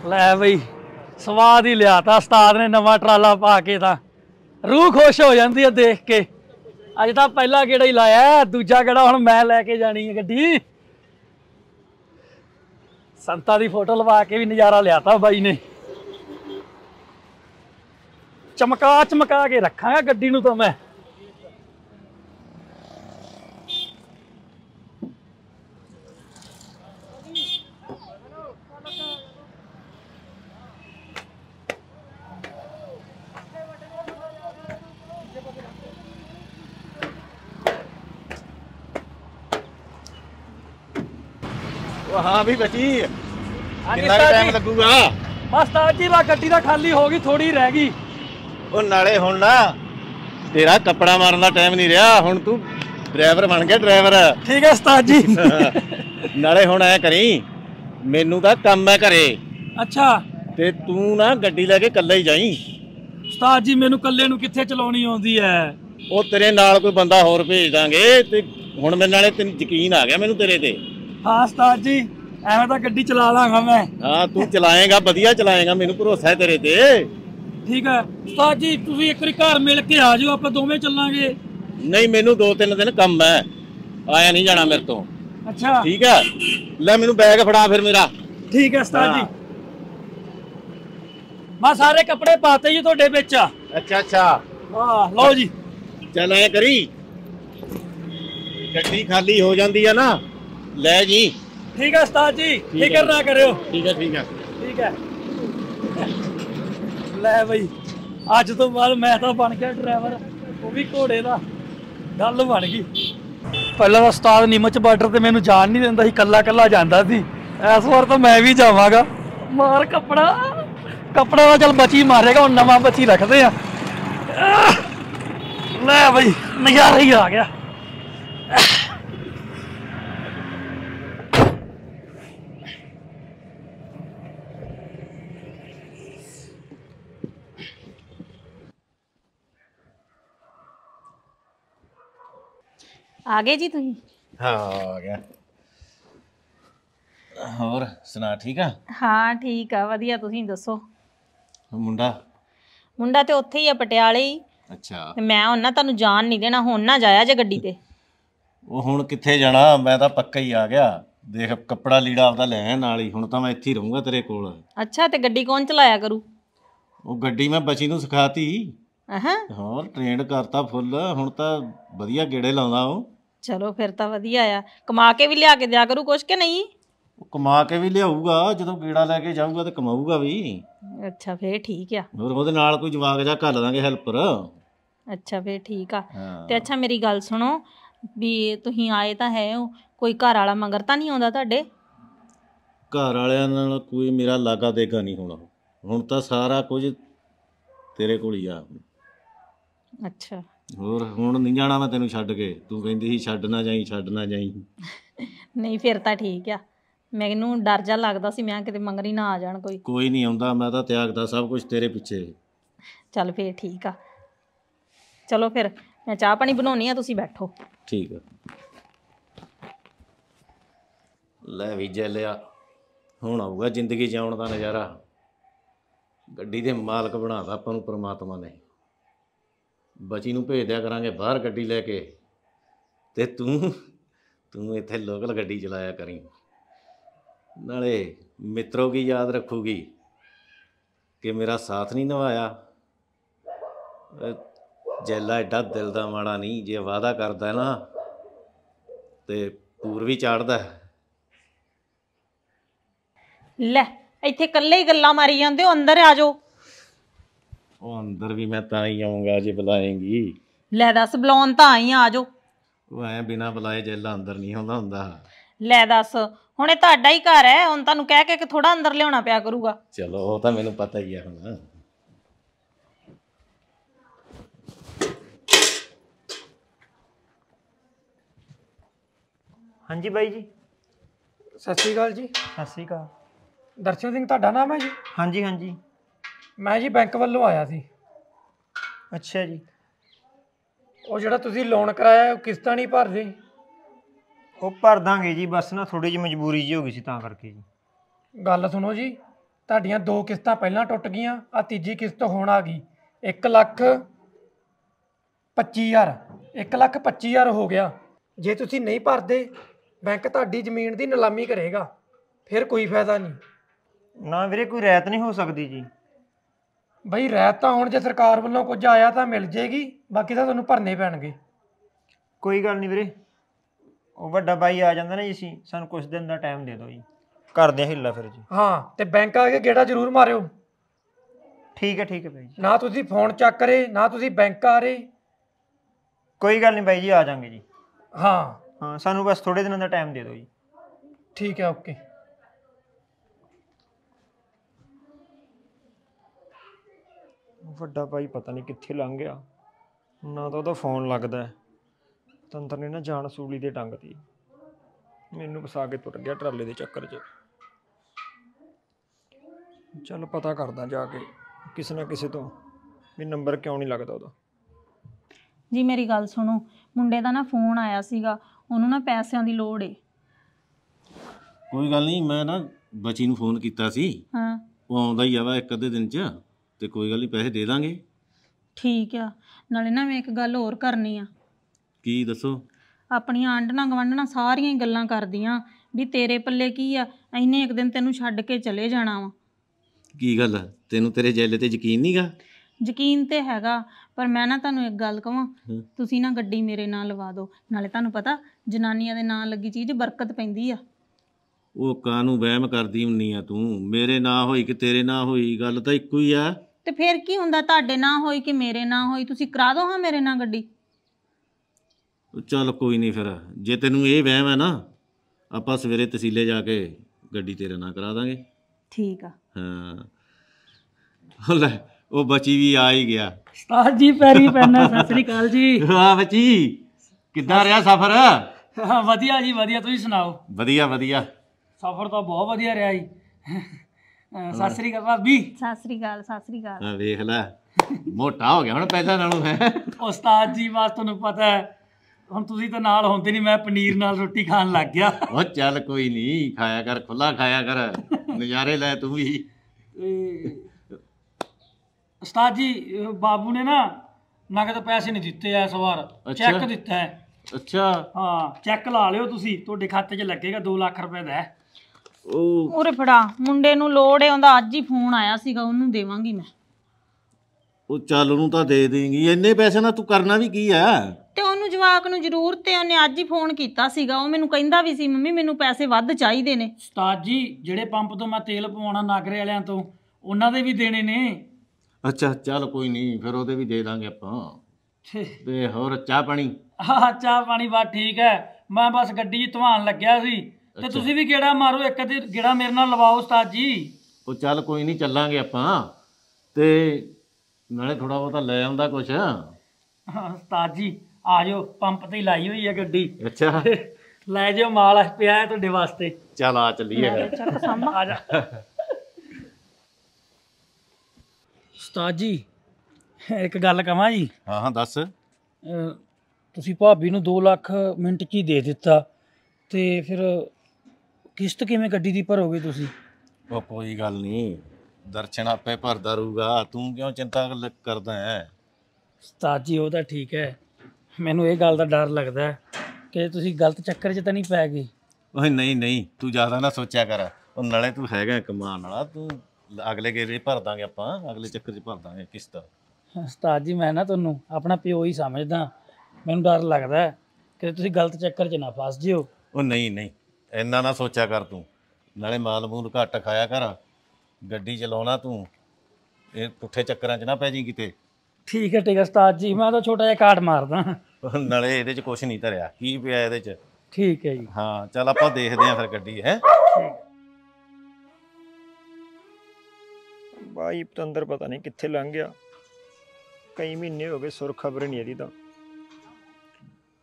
ਲੈ ਬਈ ਸਵਾਦ ਹੀ ਲਿਆਤਾ ਉਸਤਾਦ ਨੇ ਨਵਾਂ ਟਰਾਲਾ ਪਾ ਕੇ ਤਾਂ ਰੂਹ ਖੁਸ਼ ਹੋ ਜਾਂਦੀ ਆ ਦੇਖ ਕੇ ਅੱਜ ਤਾਂ ਪਹਿਲਾ ਕਿਹੜਾ ਹੀ ਲਾਇਆ ਦੂਜਾ ਕਿਹੜਾ ਹੁਣ ਮੈਂ ਲੈ ਕੇ ਜਾਣੀ ਹੈ ਗੱਡੀ ਸੰਤਾ ਦੀ ਫੋਟੋ ਲਵਾ ਕੇ ਵੀ ਨਜ਼ਾਰਾ ਲਿਆਤਾ ਬਾਈ ਨੇ चमका चमका के रखा ਗੱਡੀ ਨੂੰ ਤਾਂ ਮੈਂ हाँ भी बची टाइम लगूगा बस ताजी ला गड्डी खाली होगी थोड़ी रह गई ਉਹ ਨਾਲੇ ਹੁਣ ਨਾ ਤੇਰਾ ਕੱਪੜਾ ਮਾਰਨ ਦਾ ਟਾਈਮ ਨਹੀਂ ਰਿਹਾ ਹੁਣ ਤੂੰ ਡਰਾਈਵਰ ਬਣ ਗਿਆ ਡਰਾਈਵਰ ਠੀਕ ਹੈ ਉਸਤਾਦ ਜੀ *laughs* ਨਾਲੇ ਹੁਣ ਐ ਕਰੀ ਮੈਨੂੰ ਤਾਂ ਕੰਮ ਹੈ ਘਰੇ ਅੱਛਾ ਤੇ ਤੂੰ ਨਾ ਗੱਡੀ ਲੈ ਕੇ ਇਕੱਲਾ ਹੀ ਜਾਈ ਉਸਤਾਦ ਜੀ ਮੈਨੂੰ ਇਕੱਲੇ ਨੂੰ ਕਿੱਥੇ ਚਲਾਉਣੀ ਆਉਂਦੀ ਐ ਉਹ ਤੇਰੇ ਨਾਲ ਕੋਈ ਬੰਦਾ ਹੋਰ ਭੇਜ ਦਾਂਗੇ ਤੇ ਹੁਣ ਮੇਰੇ ਨਾਲੇ ਤੈਨੂੰ ਯਕੀਨ ਆ ਗਿਆ ਮੈਨੂੰ ਤੇਰੇ ਤੇ ਹਾਂ ਉਸਤਾਦ ਜੀ ਐਵੇਂ ਤਾਂ ਗੱਡੀ ਚਲਾ ਲਾਂਗਾ ਮੈਂ ਹਾਂ ਤੂੰ ਚਲਾਏਗਾ ਵਧੀਆ ਚਲਾਏਗਾ ਮੈਨੂੰ ਭਰੋਸਾ ਹੈ ਤੇਰੇ ਤੇ ਠੀਕ ਹੈ ਉਸਤਾਦ ਜੀ ਤੁਸੀਂ ਇੱਕ ਵਾਰੀ ਘਰ ਮਿਲ ਕੇ ਆ ਜਾਓ ਆਪਾਂ ਦੋਵੇਂ ਚੱਲਾਂਗੇ ਨਹੀਂ ਮੈਨੂੰ ਦੋ ਤਿੰਨ ਦਿਨ ਕੰਮ ਹੈ ਆਇਆ ਨਹੀਂ ਜਾਣਾ ਮੇਰੇ ਤੋਂ ਅੱਛਾ ਠੀਕ ਹੈ ਲੈ ਮੈਨੂੰ ਬੈਗ ਫੜਾ ਫਿਰ ਮੇਰਾ ਠੀਕ ਹੈ ਉਸਤਾਦ ਜੀ ਮੈਂ ਸਾਰੇ ਕੱਪੜੇ ਪਾਤੇ ਜੀ ਤੁਹਾਡੇ ਵਿੱਚ ਆ ਅੱਛਾ ਅੱਛਾ ਵਾਹ ਲਓ ਜੀ ਚੱਲ ਐ ਕਰੀ ਗੱਡੀ ਖਾਲੀ ਹੋ ਜਾਂਦੀ ਆ ਨਾ ਲੈ ਜੀ ਠੀਕ ਹੈ ਉਸਤਾਦ ਜੀ ਫਿਕਰ ਨਾ ਕਰਿਓ ਠੀਕ ਹੈ ਠੀਕ ਹੈ ਠੀਕ ਹੈ ਲੈ ਬਈ ਅੱਜ ਤੋਂ ਬਾਅਦ ਮੈਂ ਤਾਂ ਬਣ ਗਿਆ ਡਰਾਈਵਰ ਉਹ ਵੀ ਘੋੜੇ ਦਾ ਗੱਲ ਬਣ ਗਈ ਪਹਿਲਾਂ ਤਾਂ ਉਸਤਾਦ ਨਿਮਚ ਬਾਰਡਰ ਤੇ ਮੈਨੂੰ ਜਾਣ ਨਹੀਂ ਦਿੰਦਾ ਸੀ ਕੱਲਾ ਕੱਲਾ ਜਾਂਦਾ ਸੀ ਐਸ ਵਾਰ ਤਾਂ ਮੈਂ ਵੀ ਜਾਵਾਂਗਾ ਮਾਰ ਕੱਪੜਾ ਕੱਪੜਾ ਦਾ ਚਲ ਬੱਚੀ ਮਾਰੇਗਾ ਹੁਣ ਨਵਾਂ ਬੱਚੀ ਰੱਖਦੇ ਆ ਲੈ ਬਈ ਨਜ਼ਾਰਾ ਹੀ ਆ ਗਿਆ ਆ ਗਏ ਜੀ ਤੁਸੀਂ ਹਾਂ ਆ ਗਿਆ ਹੋਰ ਸੁਣਾ ਠੀਕ ਆ ਹਾਂ ਠੀਕ ਆ ਵਧੀਆ ਤੁਸੀਂ ਦੱਸੋ ਮੁੰਡਾ ਮੁੰਡਾ ਤੇ ਉੱਥੇ ਹੀ ਆ ਪਟਿਆਲੇ ਹੀ ਅੱਛਾ ਤੇ ਮੈਂ ਉਹਨਾਂ ਤੁਹਾਨੂੰ ਜਾਣ ਨਹੀਂ ਦੇਣਾ ਹੁਣ ਨਾ ਜਾਇਆ ਜੇ ਗੱਡੀ ਤੇ ਉਹ ਹੁਣ ਕਿੱਥੇ ਜਾਣਾ ਮੈਂ ਤਾਂ ਪੱਕਾ ਹੀ ਆ ਗਿਆ ਦੇਖ ਕੱਪੜਾ ਲੀੜਾ ਆਪਦਾ ਲੈ ਨਾਲ ਹੀ ਹੁਣ ਤਾਂ ਮੈਂ ਇੱਥੇ ਹੀ ਰਹੂੰਗਾ ਤੇਰੇ ਕੋਲ ਅੱਛਾ ਤੇ ਗੱਡੀ ਕੌਣ ਚਲਾਇਆ ਕਰੂ ਉਹ ਗੱਡੀ ਮੈਂ ਬਚੀ ਨੂੰ ਸਿਖਾਤੀ ਹਾਂ ਹੋਰ ਟ੍ਰੇਨਡ ਕਰਤਾ ਫੁੱਲ ਹੁਣ ਤਾਂ ਵਧੀਆ ਗੇੜੇ ਲਾਉਂਦਾ ਉਹ ਚਲੋ ਫਿਰ ਤਾਂ ਵਧੀਆ ਆ ਕਮਾ ਕੇ ਵੀ ਲਿਆ ਕੇ ਦਿਆ ਕਰੂ ਕੁਛ ਕਿ ਨਹੀਂ ਕਮਾ ਕੇ ਵੀ ਲਿਆਊਗਾ ਜਦੋਂ ਗੀੜਾ ਲੈ ਕੇ ਜਾਊਗਾ ਤਾਂ ਕਮਾਊਗਾ ਵੀ ਅੱਛਾ ਫੇਰ ਠੀਕ ਆ ਹੋਰ ਉਹਦੇ ਨਾਲ ਕੋਈ ਜਵਾਕ ਜਾ ਕਰ ਲਾਂਗੇ ਹੈਲਪਰ ਅੱਛਾ ਫੇਰ ਠੀਕ ਆ ਤੇ ਅੱਛਾ ਮੇਰੀ ਗੱਲ ਸੁਣੋ ਵੀ ਤੁਸੀਂ ਆਏ ਤਾਂ ਹੈ ਕੋਈ ਘਰ ਵਾਲਾ ਮੰਗਰ ਤਾਂ ਨਹੀਂ ਆਉਂਦਾ ਤੁਹਾਡੇ ਘਰ ਵਾਲਿਆਂ ਨਾਲ ਕੋਈ ਮੇਰਾ ਲਾਗਾ ਦੇਗਾ ਨਹੀਂ ਹੁਣ ਹੁਣ ਤਾਂ ਸਾਰਾ ਕੁਝ ਤੇਰੇ ਕੋਲ ਹੀ ਆ ਅੱਛਾ ਹੋਰ ਹੁਣ ਨਹੀਂ ਜਾਣਾ ਮੈਂ ਤੈਨੂੰ ਛੱਡ ਕੇ ਤੂੰ ਕਹਿੰਦੀ ਸੀ ਛੱਡ ਨਾ ਜਾਈ ਛੱਡ ਨਾ ਜਾਈ ਨਹੀਂ ਫਿਰ ਤਾਂ ਠੀਕ ਆ ਮੈਨੂੰ ਡਰ ਜਾ ਲੱਗਦਾ ਸੀ ਮੈਂ ਕਿਤੇ ਮੰਗਰੀ ਨਾ ਆ ਜਾਣ ਕੋਈ ਕੋਈ ਨਹੀਂ ਆਉਂਦਾ ਮੈਂ ਤਾਂ ਤਿਆਗਦਾ ਸਭ ਕੁਝ ਤੇਰੇ ਪਿੱਛੇ ਚੱਲ ਫੇਰ ਠੀਕ ਆ ਚਲੋ ਫਿਰ ਮੈਂ ਚਾਹ ਪਾਣੀ ਬਣਾਉਣੀ ਆ ਤੁਸੀਂ ਬੈਠੋ ਠੀਕ ਆ ਲੈ ਵੀ ਲਿਆ ਹੁਣ ਆਊਗਾ ਜ਼ਿੰਦਗੀ ਜਿਉਣ ਦਾ ਨਜ਼ਾਰਾ ਗੱਡੀ ਦੇ ਮਾਲਕ ਬਣਾਦਾ ਆਪਾਂ ਨੂੰ ਪ੍ਰਮਾਤਮਾ ਨੇ ਬਚੀ ਨੂੰ ਭੇਜ ਦਿਆ ਕਰਾਂਗੇ ਬਾਹਰ ਗੱਡੀ ਲੈ ਕੇ ਤੇ ਤੂੰ ਤੂੰ ਇੱਥੇ ਲੋਕਲ ਗੱਡੀ ਚਲਾਇਆ ਕਰੀ ਨਾਲੇ ਮਿੱਤਰੋ ਕੀ ਯਾਦ ਰੱਖੂਗੀ ਕਿ ਮੇਰਾ ਸਾਥ ਨਹੀਂ ਨਿਭਾਇਆ ਜੈਲਾ ਐਡਾ ਦਿਲ ਦਾ ਮਾੜਾ ਨਹੀਂ ਜੇ ਵਾਦਾ ਕਰਦਾ ਨਾ ਤੇ ਪੂਰ ਵੀ ਚਾੜਦਾ ਲੈ ਇੱਥੇ ਇਕੱਲੇ ਹੀ ਗੱਲਾਂ ਮਾਰੀ ਜਾਂਦੇ ਹੋ ਅੰਦਰ ਆ ਜਾਓ ਉਹ ਅੰਦਰ ਵੀ ਮੈਂ ਤਾਂ ਹੀ ਆਉਂਗਾ ਜੇ ਬੁਲਾਏਂਗੀ ਲੈ ਦੱਸ ਬੁਲਾਉਣ ਤਾਂ ਆਈ ਆ ਆਜੋ ਉਹ ਐ ਬਿਨਾ ਬੁਲਾਏ ਜੇਲਾ ਅੰਦਰ ਨਹੀਂ ਹੁੰਦਾ ਹੁੰਦਾ ਲੈ ਦੱਸ ਹੁਣ ਇਹ ਤੁਹਾਡਾ ਹੀ ਘਰ ਹੈ ਹੁਣ ਤੁਹਾਨੂੰ ਕਹਿ ਕੇ ਕਿ ਥੋੜਾ ਅੰਦਰ ਲਿਆਉਣਾ ਪਿਆ ਕਰੂਗਾ ਚਲੋ ਉਹ ਤਾਂ ਮੈਨੂੰ ਪਤਾ ਹੀ ਹੈ ਹੁਣ ਹਾਂਜੀ ਬਾਈ ਜੀ ਸਤਿ ਸ਼੍ਰੀ ਅਕਾਲ ਜੀ ਸਤਿ ਸ਼੍ਰੀ ਅਕਾਲ ਦਰਸ਼ਨ ਸਿੰਘ ਤੁਹਾਡਾ ਨਾਮ ਹੈ ਜੀ ਹਾਂਜੀ ਹਾਂਜੀ ਮੈਂ ਜੀ ਬੈਂਕ ਵੱਲੋਂ ਆਇਆ ਸੀ ਅੱਛਾ ਜੀ ਉਹ ਜਿਹੜਾ ਤੁਸੀਂ ਲੋਨ ਕਰਾਇਆ ਉਹ ਕਿਸ਼ਤਾਂ ਨਹੀਂ ਭਰਦੇ ਉਹ ਭਰ ਦਾਂਗੇ ਜੀ ਬਸ ਨਾ ਥੋੜੀ ਜਿਹੀ ਮਜਬੂਰੀ ਜੀ ਹੋ ਗਈ ਸੀ ਤਾਂ ਕਰਕੇ ਜੀ ਗੱਲ ਸੁਣੋ ਜੀ ਤੁਹਾਡੀਆਂ ਦੋ ਕਿਸ਼ਤਾਂ ਪਹਿਲਾਂ ਟੁੱਟ ਗਈਆਂ ਆ ਤੀਜੀ ਕਿਸ਼ਤ ਹੋਣ ਆ ਗਈ 1 ਲੱਖ 25000 1 ਲੱਖ 25000 ਹੋ ਗਿਆ ਜੇ ਤੁਸੀਂ ਨਹੀਂ ਭਰਦੇ ਬੈਂਕ ਤੁਹਾਡੀ ਜ਼ਮੀਨ ਦੀ ਨਿਲਾਮੀ ਕਰੇਗਾ ਫਿਰ ਕੋਈ ਫਾਇਦਾ ਨਹੀਂ ਨਾ ਵੀਰੇ ਕੋਈ ਰਹਿਤ ਨਹੀਂ ਹੋ ਸਕਦੀ ਜੀ ਬਈ ਰਹਿਤ ਤਾਂ ਹੁਣ ਜੇ ਸਰਕਾਰ ਵੱਲੋਂ ਕੁਝ ਆਇਆ ਤਾਂ ਮਿਲ ਜੇਗੀ ਬਾਕੀ ਤਾਂ ਤੁਹਾਨੂੰ ਭਰਨੇ ਪੈਣਗੇ ਕੋਈ ਗੱਲ ਨਹੀਂ ਵੀਰੇ ਉਹ ਵੱਡਾ ਬਾਈ ਆ ਜਾਂਦਾ ਨਾ ਜੀ ਅਸੀਂ ਸਾਨੂੰ ਕੁਝ ਦਿਨ ਦਾ ਟਾਈਮ ਦੇ ਦਿਓ ਜੀ ਕਰਦੇ ਆ ਹਿੱਲਾ ਫਿਰ ਜੀ ਹਾਂ ਤੇ ਬੈਂਕ ਆ ਕੇ ਗੇੜਾ ਜ਼ਰੂਰ ਮਾਰਿਓ ਠੀਕ ਹੈ ਠੀਕ ਹੈ ਬਾਈ ਜੀ ਨਾ ਤੁਸੀਂ ਫੋਨ ਚੱਕ ਰਹੇ ਨਾ ਤੁਸੀਂ ਬੈਂਕ ਆ ਰਹੇ ਕੋਈ ਗੱਲ ਨਹੀਂ ਬਾਈ ਜੀ ਆ ਜਾਾਂਗੇ ਜੀ ਹਾਂ ਹਾਂ ਸਾਨੂੰ ਬਸ ਥੋੜੇ ਦਿਨਾਂ ਦਾ ਟਾਈਮ ਦੇ ਦਿਓ ਜੀ ਠੀਕ ਹੈ ਓਕੇ ਵੱਡਾ ਭਾਈ ਪਤਾ ਨਹੀਂ ਕਿੱਥੇ ਲੰਘ ਗਿਆ ਨਾ ਤਾਂ ਉਹਦਾ ਫੋਨ ਲੱਗਦਾ ਤੰਤਰ ਨੇ ਨਾ ਜਾਨ ਸੂਲੀ ਦੇ ਟੰਗਤੀ ਮੈਨੂੰ ਫਸਾ ਕੇ ਟੁੱਟ ਗਿਆ ਟਰਾਲੇ ਦੇ ਚੱਕਰ 'ਚ ਚੱਲ ਪਤਾ ਕਰਦਾ ਜਾ ਕੇ ਕਿਸੇ ਨਾ ਕਿਸੇ ਤੋਂ ਵੀ ਨੰਬਰ ਕਿਉਂ ਨਹੀਂ ਲੱਗਦਾ ਉਹਦਾ ਜੀ ਮੇਰੀ ਗੱਲ ਸੁਣੋ ਮੁੰਡੇ ਦਾ ਨਾ ਫੋਨ ਆਇਆ ਸੀਗਾ ਉਹਨੂੰ ਨਾ ਪੈਸਿਆਂ ਦੀ ਲੋੜ ਏ ਕੋਈ ਗੱਲ ਨਹੀਂ ਮੈਂ ਨਾ ਬੱਚੀ ਨੂੰ ਫੋਨ ਕੀਤਾ ਸੀ ਹਾਂ ਉਹ ਆਉਂਦਾ ਹੀ ਆਵਾ ਇੱਕ ਅੱਧੇ ਦਿਨ 'ਚ ਤੇ ਕੋਈ ਗੱਲ ਨਹੀਂ ਪੈਸੇ ਦੇ ਦਾਂਗੇ ਠੀਕ ਆ ਨਾਲੇ ਨਾ ਮੈਂ ਇੱਕ ਗੱਲ ਹੋਰ ਕਰਨੀ ਆ ਕੀ ਦੱਸੋ ਆਪਣੀਆਂ ਆਂਡਣਾ ਗਵੰਡਣਾ ਸਾਰੀਆਂ ਹੀ ਗੱਲਾਂ ਕਰਦੀਆਂ ਵੀ ਤੇਰੇ ਪੱਲੇ ਕੀ ਆ ਐਨੇ ਇੱਕ ਦਿਨ ਤੈਨੂੰ ਛੱਡ ਕੇ ਚਲੇ ਜਾਣਾ ਵਾ ਕੀ ਗੱਲ ਆ ਤੈਨੂੰ ਤੇਰੇ ਜੈਲੇ ਤੇ ਯਕੀਨ ਨਹੀਂਗਾ ਯਕੀਨ ਤੇ ਹੈਗਾ ਪਰ ਮੈਂ ਨਾ ਤੁਹਾਨੂੰ ਇੱਕ ਗੱਲ ਕਹਾਂ ਤੁਸੀਂ ਨਾ ਗੱਡੀ ਮੇਰੇ ਨਾਲ ਲਵਾ ਦਿਓ ਨਾਲੇ ਤੁਹਾਨੂੰ ਪਤਾ ਜਨਾਨੀਆਂ ਦੇ ਨਾਂ ਲੱਗੀ ਚੀਜ਼ ਬਰਕਤ ਪੈਂਦੀ ਆ ਉਹ ਕਾਨੂੰ ਵਹਿਮ ਕਰਦੀ ਹੁੰਨੀ ਆ ਤੂੰ ਮੇਰੇ ਨਾਂ ਹੋਈ ਕਿ ਤੇਰੇ ਨਾਂ ਹੋਈ ਗੱਲ ਤਾਂ ਇੱਕੋ ਹੀ ਆ ਤੇ ਫਿਰ ਕੀ ਹੁੰਦਾ ਤੁਹਾਡੇ ਨਾਲ ਹੋਈ ਕਿ ਮੇਰੇ ਨਾਲ ਹੋਈ ਤੁਸੀਂ ਕਰਾ ਦੋ ਹਾਂ ਮੇਰੇ ਨਾਲ ਗੱਡੀ ਚੱਲ ਕੋਈ ਨਹੀਂ ਫਿਰ ਜੇ ਤੈਨੂੰ ਇਹ ਵਹਿਮ ਹੈ ਨਾ ਆਪਾਂ ਸਵੇਰੇ ਤਹਿਸੀਲੇ ਜਾ ਕੇ ਗੱਡੀ ਤੇਰੇ ਨਾਲ ਕਰਾ ਦਾਂਗੇ ਠੀਕ ਆ ਹਾਂ ਲੈ ਉਹ ਬੱਚੀ ਵੀ ਆ ਹੀ ਗਿਆ ਉਸਤਾਦ ਜੀ ਪੈਰੀ ਪੈਣਾ ਸਤਿ ਸ੍ਰੀ ਅਕਾਲ ਜੀ ਵਾਹ ਬੱਚੀ ਕਿੱਦਾਂ ਰਿਹਾ ਸਫ਼ਰ ਵਧੀਆ ਜੀ ਵਧੀਆ ਤੁਸੀਂ ਸੁਣਾਓ ਵਧੀਆ ਵਧੀਆ ਸਫ਼ਰ ਤਾਂ ਬਹੁਤ ਵਧੀਆ ਰਿਹਾ ਜੀ ਸਤਿ ਸ੍ਰੀ ਅਕਾਲ ਭਾਬੀ ਸਤਿ ਸ੍ਰੀ ਅਕਾਲ ਸਤਿ ਸ੍ਰੀ ਅਕਾਲ ਹਾਂ ਵੇਖ ਲੈ ਮੋਟਾ ਹੋ ਗਿਆ ਹੁਣ ਪੈਸਾ ਨਾਲੋਂ ਹੈ ਉਸਤਾਦ ਜੀ ਵਾਸ ਤੁਹਾਨੂੰ ਪਤਾ ਹੈ ਹੁਣ ਤੁਸੀਂ ਤਾਂ ਨਾਲ ਹੁੰਦੇ ਨਹੀਂ ਮੈਂ ਪਨੀਰ ਨਾਲ ਰੋਟੀ ਖਾਣ ਲੱਗ ਗਿਆ ਉਹ ਚੱਲ ਕੋਈ ਨਹੀਂ ਖਾਇਆ ਕਰ ਖੁੱਲਾ ਖਾਇਆ ਕਰ ਨਜ਼ਾਰੇ ਲੈ ਤੂੰ ਵੀ ਉਸਤਾਦ ਜੀ ਬਾਬੂ ਨੇ ਨਾ ਨਗਦ ਪੈਸੇ ਨਹੀਂ ਦਿੱਤੇ ਐ ਇਸ ਵਾਰ ਚੈੱਕ ਦਿੱਤਾ ਹੈ ਅੱਛਾ ਹਾਂ ਚੈੱਕ ਲਾ ਲਿਓ ਤੁਸੀਂ ਤੁਹਾਡੇ ਖਾਤੇ 'ਚ ਲੱਗੇਗਾ 2 ਲੱਖ ਰੁਪਏ ਦਾ ਉਹ ਉਰੇ ਫੜਾ ਮੁੰਡੇ ਨੂੰ ਲੋੜ ਹੈ ਉਹਦਾ ਅੱਜ ਹੀ ਫੋਨ ਆਇਆ ਸੀਗਾ ਉਹਨੂੰ ਦੇਵਾਂਗੀ ਮੈਂ ਉਹ ਚੱਲ ਉਹਨੂੰ ਤਾਂ ਦੇ ਦੇਂਗੀ ਇੰਨੇ ਪੈਸੇ ਨਾਲ ਤੂੰ ਕਰਨਾ ਵੀ ਕੀ ਆ ਤੇ ਉਹਨੂੰ ਜਵਾਕ ਨੂੰ ਜ਼ਰੂਰ ਤੇ ਉਹਨੇ ਅੱਜ ਹੀ ਫੋਨ ਕੀਤਾ ਸੀਗਾ ਉਹ ਮੈਨੂੰ ਕਹਿੰਦਾ ਵੀ ਸੀ ਮੰਮੀ ਮੈਨੂੰ ਪੈਸੇ ਵੱਧ ਚਾਹੀਦੇ ਨੇ ਉਸਤਾਦ ਜੀ ਜਿਹੜੇ ਪੰਪ ਤੋਂ ਮੈਂ ਤੇਲ ਪਵਾਉਣਾ ਨਾਗਰੇ ਵਾਲਿਆਂ ਤੋਂ ਉਹਨਾਂ ਦੇ ਵੀ ਦੇਣੇ ਨੇ ਅੱਛਾ ਚੱਲ ਕੋਈ ਨਹੀਂ ਫਿਰ ਉਹਦੇ ਵੀ ਦੇ ਦਾਂਗੇ ਆਪਾਂ ਤੇ ਹੋਰ ਚਾਹ ਪਾਣੀ ਆਹ ਚਾਹ ਪਾਣੀ ਬਾ ਠੀਕ ਹੈ ਮੈਂ ਬਸ ਗੱਡੀ ਧਵਾਨ ਲੱਗਿਆ ਸੀ ਤੇ ਤੁਸੀਂ ਵੀ ਗੇੜਾ ਮਾਰੋ ਇੱਕ ਅੱਧੇ ਗੇੜਾ ਮੇਰੇ ਨਾਲ ਲਵਾਓ ਉਸਤਾਦ ਜੀ ਉਹ ਚੱਲ ਕੋਈ ਨਹੀਂ ਚੱਲਾਂਗੇ ਆਪਾਂ ਤੇ ਨਾਲੇ ਥੋੜਾ ਬਹੁਤਾ ਲੈ ਆਉਂਦਾ ਕੁਛ ਹਾਂ ਉਸਤਾਦ ਜੀ ਆ ਜਾਓ ਪੰਪ ਤੇ ਹੀ ਲਾਈ ਹੋਈ ਹੈ ਗੱਡੀ ਅੱਛਾ ਲੈ ਜਾਓ ਮਾਲ ਪਿਆ ਹੈ ਤੁਹਾਡੇ ਵਾਸਤੇ ਚੱਲ ਆ ਚੱਲੀਏ ਚੱਲ ਸਾਮਾ ਆ ਜਾ ਉਸਤਾਦ ਜੀ ਇੱਕ ਗੱਲ ਕਹਾਂ ਜੀ ਹਾਂ ਹਾਂ ਦੱਸ ਤੁਸੀਂ ਭਾਬੀ ਨੂੰ 2 ਲੱਖ ਮਿੰਟ 'ਚ ਹੀ ਦੇ ਦਿੱਤਾ ਤੇ ਫਿਰ ਕਿਸ਼ਤ ਕਿਵੇਂ ਗੱਡੀ ਦੀ ਭਰੋਗੇ ਤੁਸੀਂ ਉਹ ਕੋਈ ਗੱਲ ਨਹੀਂ ਦਰਸ਼ਨ ਆਪੇ ਭਰਦਾ ਰਹੂਗਾ ਤੂੰ ਕਿਉਂ ਚਿੰਤਾ ਕਰਦਾ ਹੈ ਉਸਤਾਦ ਜੀ ਉਹ ਤਾਂ ਠੀਕ ਹੈ ਮੈਨੂੰ ਇਹ ਗੱਲ ਦਾ ਡਰ ਲੱਗਦਾ ਹੈ ਕਿ ਤੁਸੀਂ ਗਲਤ ਚੱਕਰ 'ਚ ਤਾਂ ਨਹੀਂ ਪੈ ਗਏ ਓਏ ਨਹੀਂ ਨਹੀਂ ਤੂੰ ਜ਼ਿਆਦਾ ਨਾ ਸੋਚਿਆ ਕਰ ਉਹ ਨਾਲੇ ਤੂੰ ਹੈਗਾ ਕਮਾਨ ਵਾਲਾ ਤੂੰ ਅਗਲੇ ਗੇੜੇ ਭਰ ਦਾਂਗੇ ਆਪਾਂ ਅਗਲੇ ਚੱਕਰ 'ਚ ਭਰ ਦਾਂਗੇ ਕਿਸ਼ਤ ਉਸਤਾਦ ਜੀ ਮੈਂ ਨਾ ਤੁਹਾਨੂੰ ਆਪਣਾ ਪਿਓ ਹੀ ਸਮਝਦਾ ਮੈਨੂੰ ਡਰ ਲੱਗਦਾ ਕਿ ਤੁਸੀਂ ਗਲਤ ਚੱਕਰ 'ਚ ਨਾ ਫਸ ਜਿਓ ਉਹ ਨਹੀਂ ਨਹੀਂ ਇੰਨਾ ਨਾ ਸੋਚਿਆ ਕਰ ਤੂੰ ਨਾਲੇ ਮਾਲ ਮੂਲ ਘੱਟ ਖਾਇਆ ਕਰ ਗੱਡੀ ਚਲਾਉਣਾ ਤੂੰ ਇਹ ਪੁੱਠੇ ਚੱਕਰਾਂ 'ਚ ਨਾ ਪੈ ਜੀ ਕਿਤੇ ਠੀਕ ਹੈ ਠੀਕ ਹੈ ਉਸਤਾਦ ਜੀ ਮੈਂ ਤਾਂ ਛੋਟਾ ਜਿਹਾ ਕਾਟ ਮਾਰਦਾ ਨਾਲੇ ਇਹਦੇ 'ਚ ਕੁਝ ਨਹੀਂ ਧਰਿਆ ਕੀ ਪਿਆ ਇਹਦੇ 'ਚ ਠੀਕ ਹੈ ਜੀ ਹਾਂ ਚਲ ਆਪਾਂ ਦੇਖਦੇ ਆਂ ਫਿਰ ਗੱਡੀ ਹੈ ਭਾਈ ਪਤੰਦਰ ਪਤਾ ਨਹੀਂ ਕਿੱਥੇ ਲੰਘ ਗਿਆ ਕਈ ਮਹੀਨੇ ਹੋ ਗਏ ਸੁਰ ਖਬਰ ਨਹੀਂ ਇਹਦੀ ਤਾਂ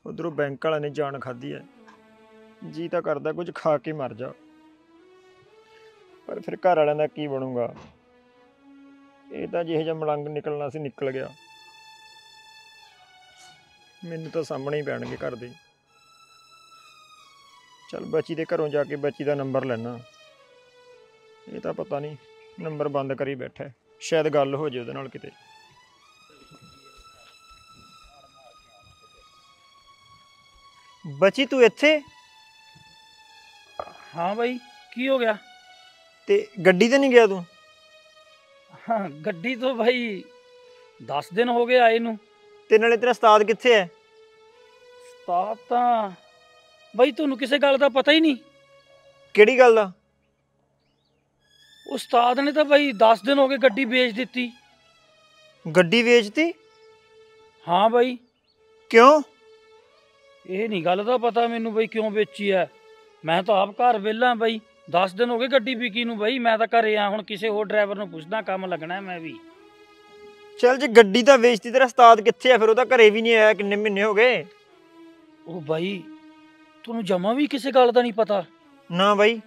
ਉਧਰੋਂ ਬੈਂਕ ਵਾਲਿਆਂ ਨੇ ਜਾਣ ਖਾਦੀ ਹੈ ਜੀ ਤਾਂ ਕਰਦਾ ਕੁਝ ਖਾ ਕੇ ਮਰ ਜਾ ਪਰ ਫਿਰ ਘਰ ਵਾਲਿਆਂ ਦਾ ਕੀ ਬਣੂਗਾ ਇਹ ਤਾਂ ਜਿਹੇ ਜਿਹਾ ਮਲੰਗ ਨਿਕਲਣਾ ਸੀ ਨਿਕਲ ਗਿਆ ਮੈਨੂੰ ਤਾਂ ਸਾਹਮਣੇ ਹੀ ਪੈਣਗੇ ਘਰ ਦੇ ਚਲ ਬੱਚੀ ਦੇ ਘਰੋਂ ਜਾ ਕੇ ਬੱਚੀ ਦਾ ਨੰਬਰ ਲੈਣਾ ਇਹ ਤਾਂ ਪਤਾ ਨਹੀਂ ਨੰਬਰ ਬੰਦ ਕਰੀ ਬੈਠਾ ਸ਼ਾਇਦ ਗੱਲ ਹੋ ਜੇ ਉਹਦੇ ਨਾਲ ਕਿਤੇ ਬੱਚੀ ਤੂੰ ਇੱਥੇ ਹਾਂ ਬਾਈ ਕੀ ਹੋ ਗਿਆ ਤੇ ਗੱਡੀ ਤੇ ਨਹੀਂ ਗਿਆ ਤੂੰ ਹਾਂ ਗੱਡੀ ਤੋਂ ਬਾਈ 10 ਦਿਨ ਹੋ ਗਏ ਆਏ ਨੂੰ ਤੇ ਨਾਲੇ ਤੇਰਾ ਉਸਤਾਦ ਕਿੱਥੇ ਹੈ ਉਸਤਾਦ ਤਾਂ ਬਾਈ ਤੁਹਾਨੂੰ ਕਿਸੇ ਗੱਲ ਦਾ ਪਤਾ ਹੀ ਨਹੀਂ ਕਿਹੜੀ ਗੱਲ ਦਾ ਉਸਤਾਦ ਨੇ ਤਾਂ ਬਾਈ 10 ਦਿਨ ਹੋ ਗਏ ਗੱਡੀ ਵੇਚ ਦਿੱਤੀ ਗੱਡੀ ਵੇਚਤੀ ਹਾਂ ਬਾਈ ਕਿਉਂ ਇਹ ਨਹੀਂ ਗੱਲ ਦਾ ਪਤਾ ਮੈਨੂੰ ਬਾਈ ਕਿਉਂ ਵੇਚੀ ਐ ਮੈਂ ਤਾਂ ਆਪ ਘਰ ਵਿਹਲਾ ਬਈ 10 ਦਿਨ ਹੋ ਗਏ ਗੱਡੀ ਵਿਕੀ ਨੂੰ ਬਈ ਮੈਂ ਤਾਂ ਘਰੇ ਆ ਹੁਣ ਕਿਸੇ ਹੋਰ ਡਰਾਈਵਰ ਨੂੰ ਪੁੱਛਦਾ ਕੰਮ ਲੱਗਣਾ ਮੈਂ ਵੀ ਚੱਲ ਜੀ ਗੱਡੀ ਤਾਂ ਵੇਚਤੀ ਤੇਰਾ ਉਸਤਾਦ ਕਿੱਥੇ ਆ ਫਿਰ ਉਹ ਤਾਂ ਘਰੇ ਵੀ ਨਹੀਂ ਆਇਆ ਕਿੰਨੇ ਮਹੀਨੇ ਹੋ ਗਏ ਉਹ ਬਾਈ ਤੁਹਾਨੂੰ ਜਮਾ ਵੀ ਕਿਸੇ ਗੱਲ ਦਾ ਨਹੀਂ ਪਤਾ ਨਾ ਬਾਈ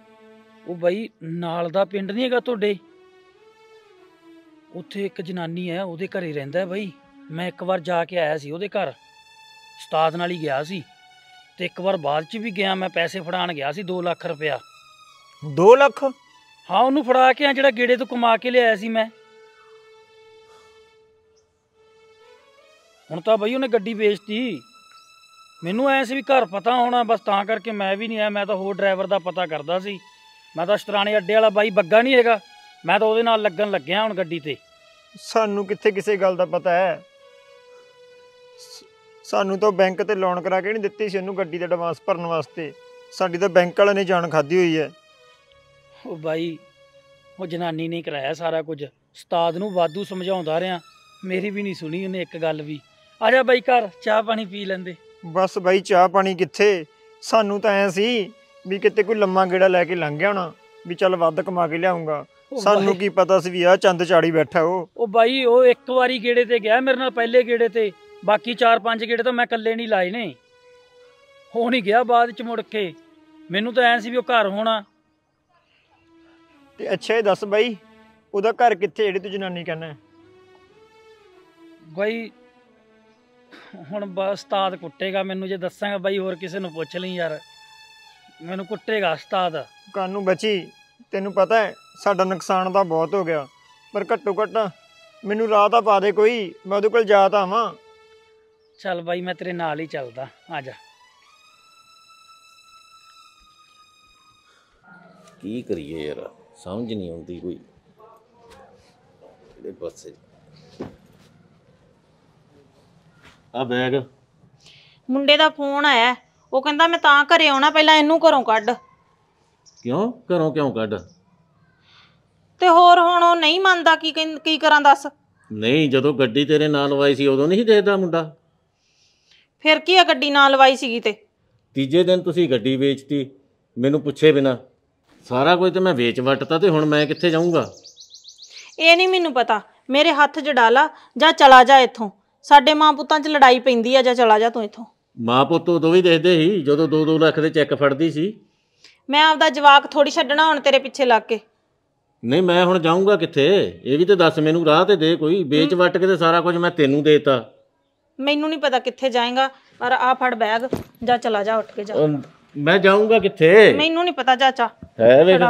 ਉਹ ਬਾਈ ਨਾਲ ਦਾ ਪਿੰਡ ਨਹੀਂ ਹੈਗਾ ਤੁਹਾਡੇ ਉੱਥੇ ਇੱਕ ਜਨਾਨੀ ਹੈ ਉਹਦੇ ਘਰੇ ਰਹਿੰਦਾ ਹੈ ਬਾਈ ਮੈਂ ਇੱਕ ਵਾਰ ਜਾ ਕੇ ਆਇਆ ਸੀ ਉਹਦੇ ਘਰ ਉਸਤਾਦ ਨਾਲ ਹੀ ਗਿਆ ਸੀ ਤੇ ਇੱਕ ਵਾਰ ਬਾਅਦ ਚ ਵੀ ਗਿਆ ਮੈਂ ਪੈਸੇ ਫੜਾਣ ਗਿਆ ਸੀ 2 ਲੱਖ ਰੁਪਿਆ 2 ਲੱਖ ਹਾਂ ਉਹਨੂੰ ਫੜਾ ਕੇ ਆ ਜਿਹੜਾ ਗੇੜੇ ਤੋਂ ਕਮਾ ਕੇ ਲਿਆਇਆ ਸੀ ਮੈਂ ਹੁਣ ਤਾਂ ਬਈ ਉਹਨੇ ਗੱਡੀ ਵੇਚਤੀ ਮੈਨੂੰ ਐਸ ਸੀ ਵੀ ਘਰ ਪਤਾ ਹੋਣਾ ਬਸ ਤਾਂ ਕਰਕੇ ਮੈਂ ਵੀ ਨਹੀਂ ਆਇਆ ਮੈਂ ਤਾਂ ਹੋਰ ਡਰਾਈਵਰ ਦਾ ਪਤਾ ਕਰਦਾ ਸੀ ਮੈਂ ਤਾਂ ਸ਼ਤਰਾਣੇ ਅੱਡੇ ਵਾਲਾ ਬਾਈ ਬੱਗਾ ਨਹੀਂ ਹੈਗਾ ਮੈਂ ਤਾਂ ਉਹਦੇ ਨਾਲ ਲੱਗਣ ਲੱਗਿਆ ਹੁਣ ਗੱਡੀ ਤੇ ਸਾਨੂੰ ਕਿੱਥੇ ਕਿਸੇ ਗੱਲ ਦਾ ਪਤਾ ਹੈ ਸਾਨੂੰ ਤਾਂ ਬੈਂਕ ਤੇ ਲੋਨ ਕਰਾ ਕੇ ਨਹੀਂ ਦਿੱਤੀ ਸੀ ਉਹਨੂੰ ਗੱਡੀ ਦਾ ਐਡਵਾਂਸ ਭਰਨ ਵਾਸਤੇ ਸਾਡੀ ਤਾਂ ਬੈਂਕ ਵਾਲਿਆਂ ਨੇ ਜਾਣ ਖਾਦੀ ਹੋਈ ਹੈ ਉਹ ਬਾਈ ਉਹ ਜਨਾਨੀ ਨੇ ਕਰਾਇਆ ਸਾਰਾ ਕੁਝ ਉਸਤਾਦ ਨੂੰ ਵਾਧੂ ਸਮਝਾਉਂਦਾ ਰਿਆਂ ਮੇਰੀ ਵੀ ਨਹੀਂ ਸੁਣੀ ਉਹਨੇ ਇੱਕ ਗੱਲ ਵੀ ਆ ਜਾ ਬਾਈ ਘਰ ਚਾਹ ਪਾਣੀ ਪੀ ਲੈਂਦੇ ਬਸ ਬਾਈ ਚਾਹ ਪਾਣੀ ਕਿੱਥੇ ਸਾਨੂੰ ਤਾਂ ਐ ਸੀ ਵੀ ਕਿਤੇ ਕੋਈ ਲੰਮਾ ਗੇੜਾ ਲੈ ਕੇ ਲੰਘ ਗਿਆ ਹੋਣਾ ਵੀ ਚੱਲ ਵੱਧ ਕਮਾ ਕੇ ਲਿਆਉਂਗਾ ਸਾਨੂੰ ਕੀ ਪਤਾ ਸੀ ਵੀ ਆ ਚੰਦ ਚਾੜੀ ਬੈਠਾ ਉਹ ਉਹ ਬਾਈ ਉਹ ਇੱਕ ਵਾਰੀ ਗੇੜੇ ਤੇ ਗਿਆ ਮੇਰੇ ਨਾਲ ਪਹਿਲੇ ਗੇੜੇ ਤੇ ਬਾਕੀ 4-5 ਗੇੜੇ ਤਾਂ ਮੈਂ ਇਕੱਲੇ ਨਹੀਂ ਲਾਏ ਨੇ ਹੋ ਨਹੀਂ ਗਿਆ ਬਾਅਦ ਚ ਮੁੜ ਕੇ ਮੈਨੂੰ ਤਾਂ ਐਂ ਸੀ ਵੀ ਉਹ ਘਰ ਹੋਣਾ ਤੇ ਅੱਛਾ ਇਹ ਦੱਸ ਬਾਈ ਉਹਦਾ ਘਰ ਕਿੱਥੇ ਜਿਹੜੀ ਤੂੰ ਜਨਾਨੀ ਕਹਿੰਦਾ ਬਾਈ ਹੁਣ ਬਸ ਉਸਤਾਦ ਕੁੱਟੇਗਾ ਮੈਨੂੰ ਜੇ ਦੱਸਾਂਗਾ ਬਾਈ ਹੋਰ ਕਿਸੇ ਨੂੰ ਪੁੱਛ ਲਈ ਯਾਰ ਮੈਨੂੰ ਕੁੱਟੇਗਾ ਉਸਤਾਦ ਕਾਨੂੰ ਬਚੀ ਤੈਨੂੰ ਪਤਾ ਹੈ ਸਾਡਾ ਨੁਕਸਾਨ ਤਾਂ ਬਹੁਤ ਹੋ ਗਿਆ ਪਰ ਘੱਟੋ ਘੱਟ ਮੈਨੂੰ ਰਾਹ ਤਾਂ ਪਾ ਦੇ ਕੋਈ ਮੈਂ ਉਹਦੇ ਕੋਲ ਜਾ ਤਾਂ ਆਵਾਂ ਚੱਲ ਬਾਈ ਮੈਂ ਤੇਰੇ ਨਾਲ ਹੀ ਚੱਲਦਾ ਆ ਜਾ ਕੀ ਕਰੀਏ ਯਾਰ ਸਮਝ ਨਹੀਂ ਆਉਂਦੀ ਕੋਈ ਕਿਹੜੇ ਪਾਸੇ ਆ ਬੈਗ ਮੁੰਡੇ ਦਾ ਫੋਨ ਆਇਆ ਉਹ ਕਹਿੰਦਾ ਮੈਂ ਤਾਂ ਘਰੇ ਆਉਣਾ ਪਹਿਲਾਂ ਇਹਨੂੰ ਘਰੋਂ ਕੱਢ ਕਿਉਂ ਘਰੋਂ ਕਿਉਂ ਕੱਢ ਤੇ ਹੋਰ ਹੁਣ ਉਹ ਨਹੀਂ ਮੰਨਦਾ ਕੀ ਕੀ ਕਰਾਂ ਦੱਸ ਨਹੀਂ ਜਦੋਂ ਗੱਡੀ ਤੇਰੇ ਨਾਲ ਲਵਾਈ ਸੀ ਉਦੋਂ ਨਹੀਂ ਦੇਖਦਾ ਮੁੰਡਾ ਫਿਰ ਕੀ ਆ ਗੱਡੀ ਨਾਲ ਲਵਾਈ ਸੀਗੀ ਤੇ ਤੀਜੇ ਦਿਨ ਤੁਸੀਂ ਗੱਡੀ ਵੇਚਤੀ ਮੈਨੂੰ ਪੁੱਛੇ ਬਿਨਾ ਸਾਰਾ ਕੁਝ ਤੇ ਮੈਂ ਵੇਚ ਵਟਤਾ ਤੇ ਹੁਣ ਮੈਂ ਕਿੱਥੇ ਜਾਊਂਗਾ ਇਹ ਨਹੀਂ ਮੈਨੂੰ ਪਤਾ ਮੇਰੇ ਹੱਥ ਜੜਾ ਲਾ ਜਾਂ ਚਲਾ ਜਾ ਇੱਥੋਂ ਸਾਡੇ ਮਾਂ ਪੁੱਤਾਂ 'ਚ ਲੜਾਈ ਪੈਂਦੀ ਆ ਜਾਂ ਚਲਾ ਜਾ ਤੂੰ ਇੱਥੋਂ ਮਾਂ ਪੁੱਤ ਉਦੋਂ ਵੀ ਦੇਖਦੇ ਸੀ ਜਦੋਂ 2-2 ਲੱਖ ਦੇ ਚੈੱਕ ਫੜਦੀ ਸੀ ਮੈਂ ਆਪਦਾ ਜਵਾਕ ਥੋੜੀ ਛੱਡਣਾ ਹੁਣ ਤੇਰੇ ਪਿੱਛੇ ਲੱਗ ਕੇ ਨਹੀਂ ਮੈਂ ਹੁਣ ਜਾਊਂਗਾ ਕਿੱਥੇ ਇਹ ਵੀ ਤੇ ਦੱਸ ਮੈਨੂੰ ਰਾਹ ਤੇ ਦੇ ਕੋਈ ਵੇਚ ਵਟ ਕੇ ਤੇ ਸਾਰਾ ਕੁਝ ਮੈਂ ਤੈਨੂੰ ਦੇਤਾ ਮੈਨੂੰ ਨਹੀਂ ਪਤਾ ਕਿੱਥੇ ਜਾਏਗਾ ਪਰ ਆ ਫੜ ਬੈਗ ਜਾਂ ਚਲਾ ਜਾ ਉੱਠ ਕੇ ਜਾ ਮੈਂ ਜਾਊਂਗਾ ਕਿੱਥੇ ਮੈਨੂੰ ਨਹੀਂ ਪਤਾ ਚਾਚਾ ਹੈ ਵੇਖ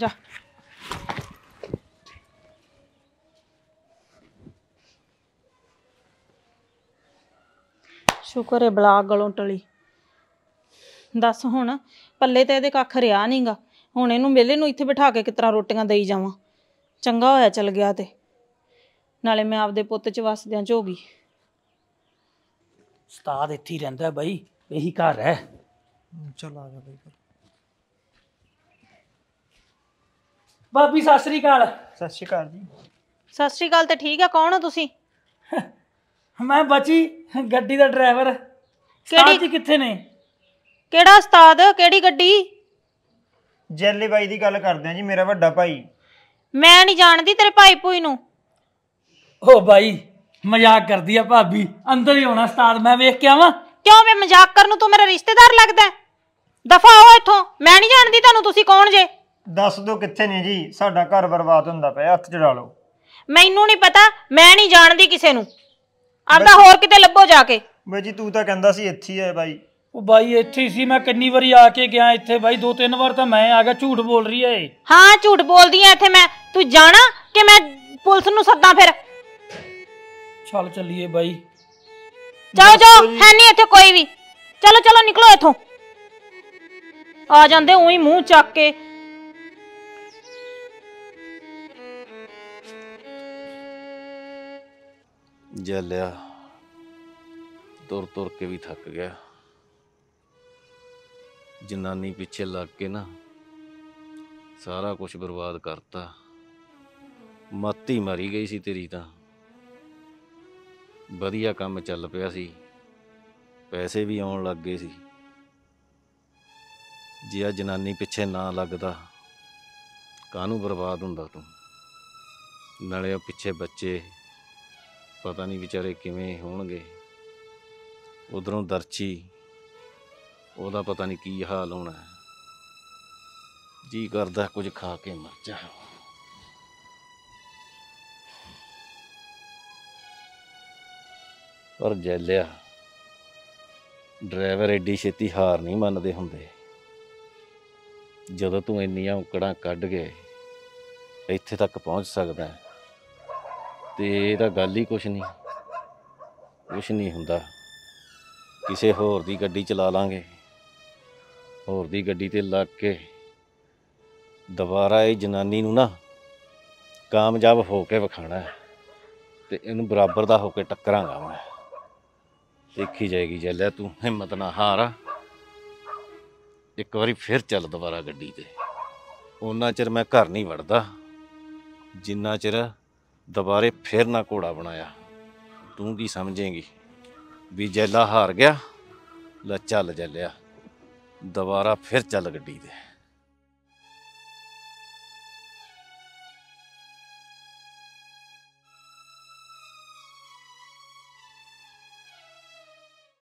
ਜਾ ਸ਼ੁਕਰ ਹੈ ਬਲਾਗ ਗਲੋਂ ਟਲੀ ਦੱਸ ਹੁਣ ਪੱਲੇ ਤੇ ਇਹਦੇ ਕੱਖ ਰਿਆ ਨਹੀਂਗਾ ਹੁਣ ਇਹਨੂੰ ਮੇਲੇ ਨੂੰ ਇੱਥੇ ਬਿਠਾ ਕੇ ਕਿਤਰਾ ਰੋਟੀਆਂ ਦੇਈ ਜਾਵਾਂ ਚੰਗਾ ਹੋਇਆ ਚਲ ਗਿਆ ਤੇ ਨਾਲੇ ਮੈਂ ਆਪਦੇ ਪੁੱਤ ਚ ਵਸਦਿਆਂ ਚ ਹੋ ਗਈ ਉਸਤਾਦ ਇੱਥੇ ਹੀ ਰਹਿੰਦਾ ਬਾਈ ਇਹੀ ਘਰ ਹੈ ਚਲ ਆ ਜਾ ਬਾਈ ਬਾਬੀ ਸਤਿ ਸ੍ਰੀ ਅਕਾਲ ਸਤਿ ਸ਼੍ਰੀ ਅਕਾਲ ਜੀ ਸਤਿ ਸ਼੍ਰੀ ਅਕਾਲ ਤੇ ਠੀਕ ਹੈ ਕੌਣ ਹੋ ਤੁਸੀਂ ਮੈਂ ਬਚੀ ਗੱਡੀ ਦਾ ਡਰਾਈਵਰ ਕਿਹੜੀ ਜੀ ਕਿੱਥੇ ਨੇ ਕਿਹੜਾ ਉਸਤਾਦ ਕਿਹੜੀ ਗੱਡੀ ਜੈਲੀ ਬਾਈ ਦੀ ਗੱਲ ਕਰਦੇ ਆ ਜੀ ਮੇਰਾ ਵੱਡਾ ਭਾਈ ਮੈਂ ਨਹੀਂ ਜਾਣਦੀ ਤੇਰੇ ਭਾਈ ਭੂਈ ਨੂੰ ਓ ਬਾਈ ਮਜ਼ਾਕ ਕਰਦੀ ਆ ਭਾਬੀ ਅੰਦਰ ਹੀ ਹੋਣਾ ਉਸਤਾਦ ਮੈਂ ਵੇਖ ਕੇ ਆਵਾਂ ਕਿਉਂ ਵੇ ਮਜ਼ਾਕ ਕਰਨ ਨੂੰ ਤੂੰ ਮੇਰਾ ਰਿਸ਼ਤੇਦਾਰ ਲੱਗਦਾ ਦਫਾ ਹੋ ਇੱਥੋਂ ਮੈਂ ਨਹੀਂ ਜਾਣਦੀ ਤੁਹਾਨੂੰ ਤੁਸੀਂ ਕੌਣ ਜੇ ਦੱਸ ਦਿਓ ਕਿੱਥੇ ਨੇ ਜੀ ਸਾਡਾ ਘਰ ਬਰਬਾਦ ਹੁੰਦਾ ਪਿਆ ਹੱਥ ਜੜਾ ਲਓ ਮੈਨੂੰ ਨਹੀਂ ਪਤਾ ਮੈਂ ਨਹੀਂ ਜਾਣਦੀ ਕਿਸੇ ਨੂੰ ਆਪਦਾ ਹੋਰ ਕਿਤੇ ਲੱਭੋ ਜਾ ਕੇ ਬਈ ਜੀ ਤੂੰ ਤਾਂ ਕਹਿੰਦਾ ਸੀ ਇੱਥੇ ਹੀ ਹੈ ਬਾਈ ਉਹ ਬਾਈ ਇੱਥੇ ਹੀ ਸੀ ਮੈਂ ਕਿੰਨੀ ਵਾਰੀ ਆ ਕੇ ਗਿਆ ਇੱਥੇ ਬਾਈ ਦੋ ਤਿੰਨ ਵਾਰ ਤਾਂ ਮੈਂ ਆ ਗਿਆ ਝੂਠ ਬੋਲ ਰਹੀ ਐ ਹਾਂ ਝੂਠ ਬੋਲਦੀ ਐ ਇੱਥੇ ਮੈਂ ਤੂੰ ਜਾਣਾ ਕਿ ਮੈਂ ਪੁਲਿਸ ਨੂੰ ਸੱਦਾਂ ਫਿਰ ਚੱਲ ਚੱਲੀਏ ਬਾਈ ਚਲੋ ਚਲੋ ਹੈ ਨਹੀਂ ਇੱਥੇ ਕੋਈ ਵੀ ਚਲੋ ਚਲੋ ਨਿਕਲੋ ਇੱਥੋਂ ਆ ਜਾਂਦੇ ਉਹੀ ਮੂੰਹ ਚੱਕ ਕੇ ਜਲਿਆ ਤੁਰ ਤੁਰ ਕੇ ਵੀ ਥੱਕ ਗਿਆ ਜਨਾਨੀ ਪਿੱਛੇ ਲੱਗ ਕੇ ਨਾ ਸਾਰਾ ਕੁਝ ਬਰਬਾਦ ਕਰਤਾ ਮਾਤੀ ਮਰੀ ਗਈ ਸੀ ਤੇਰੀ ਤਾਂ ਵਧੀਆ ਕੰਮ ਚੱਲ ਪਿਆ ਸੀ ਪੈਸੇ ਵੀ ਆਉਣ ਲੱਗ ਗਏ ਸੀ ਜੇ ਆ ਜਨਾਨੀ ਪਿੱਛੇ ਨਾ ਲੱਗਦਾ ਕਾਹਨੂੰ ਬਰਬਾਦ ਹੁੰਦਾ ਤੂੰ ਨਾਲੇ ਉਹ ਪਿੱਛੇ ਬੱਚੇ ਪਤਾ ਨਹੀਂ ਵਿਚਾਰੇ ਕਿਵੇਂ ਹੋਣਗੇ ਉਧਰੋਂ ਦਰਚੀ ਉਹਦਾ ਪਤਾ ਨਹੀਂ ਕੀ ਹਾਲ ਹੋਣਾ ਜੀ ਕਰਦਾ ਕੁਝ ਖਾ ਕੇ ਮਰ ਜਾ ਪਰ ਜੈਲਿਆ ਡਰਾਈਵਰ ਐਡੀ ਛੇਤੀ ਹਾਰ ਨਹੀਂ ਮੰਨਦੇ ਹੁੰਦੇ ਜਦੋਂ ਤੂੰ ਇੰਨੀਆਂ ਔਕੜਾਂ ਕੱਢ ਕੇ ਇੱਥੇ ਤੱਕ ਪਹੁੰਚ ਸਕਦਾ ਤੇ ਇਹ ਤਾਂ ਗੱਲ ਹੀ ਕੁਛ ਨਹੀਂ ਕੁਛ ਨਹੀਂ ਹੁੰਦਾ ਕਿਸੇ ਹੋਰ ਦੀ ਗੱਡੀ ਚਲਾ ਲਾਂਗੇ ਹੋਰ ਦੀ ਗੱਡੀ ਤੇ ਲੱਗ ਕੇ ਦੁਬਾਰਾ ਇਹ ਜਨਾਨੀ ਨੂੰ ਨਾ ਕਾਮਯਾਬ ਹੋ ਕੇ ਵਿਖਾਣਾ ਤੇ ਇਹਨੂੰ ਬਰਾਬਰ ਦਾ ਹੋ ਕੇ ਟੱਕਰਾਂਗਾ ਮੈਂ ਦੇਖੀ ਜਾਏਗੀ ਜੇ ਲੈ ਤੂੰ ਹਿੰਮਤ ਨਾ ਹਾਰ ਇੱਕ ਵਾਰੀ ਫਿਰ ਚੱਲ ਦੁਬਾਰਾ ਗੱਡੀ ਤੇ ਉਹਨਾਂ ਚਿਰ ਮੈਂ ਘਰ ਨਹੀਂ ਵੜਦਾ ਜਿੰਨਾ ਚਿਰ ਦੁਬਾਰੇ ਫਿਰ ਨਾ ਘੋੜਾ ਬਣਾਇਆ ਤੂੰ ਕੀ ਸਮਝੇਂਗੀ ਵੀ ਜੈਲਾ ਹਾਰ ਗਿਆ ਲੈ ਚੱਲ ਜੱਲਿਆ ਦੁਬਾਰਾ ਫਿਰ ਚੱਲ ਗੱਡੀ ਤੇ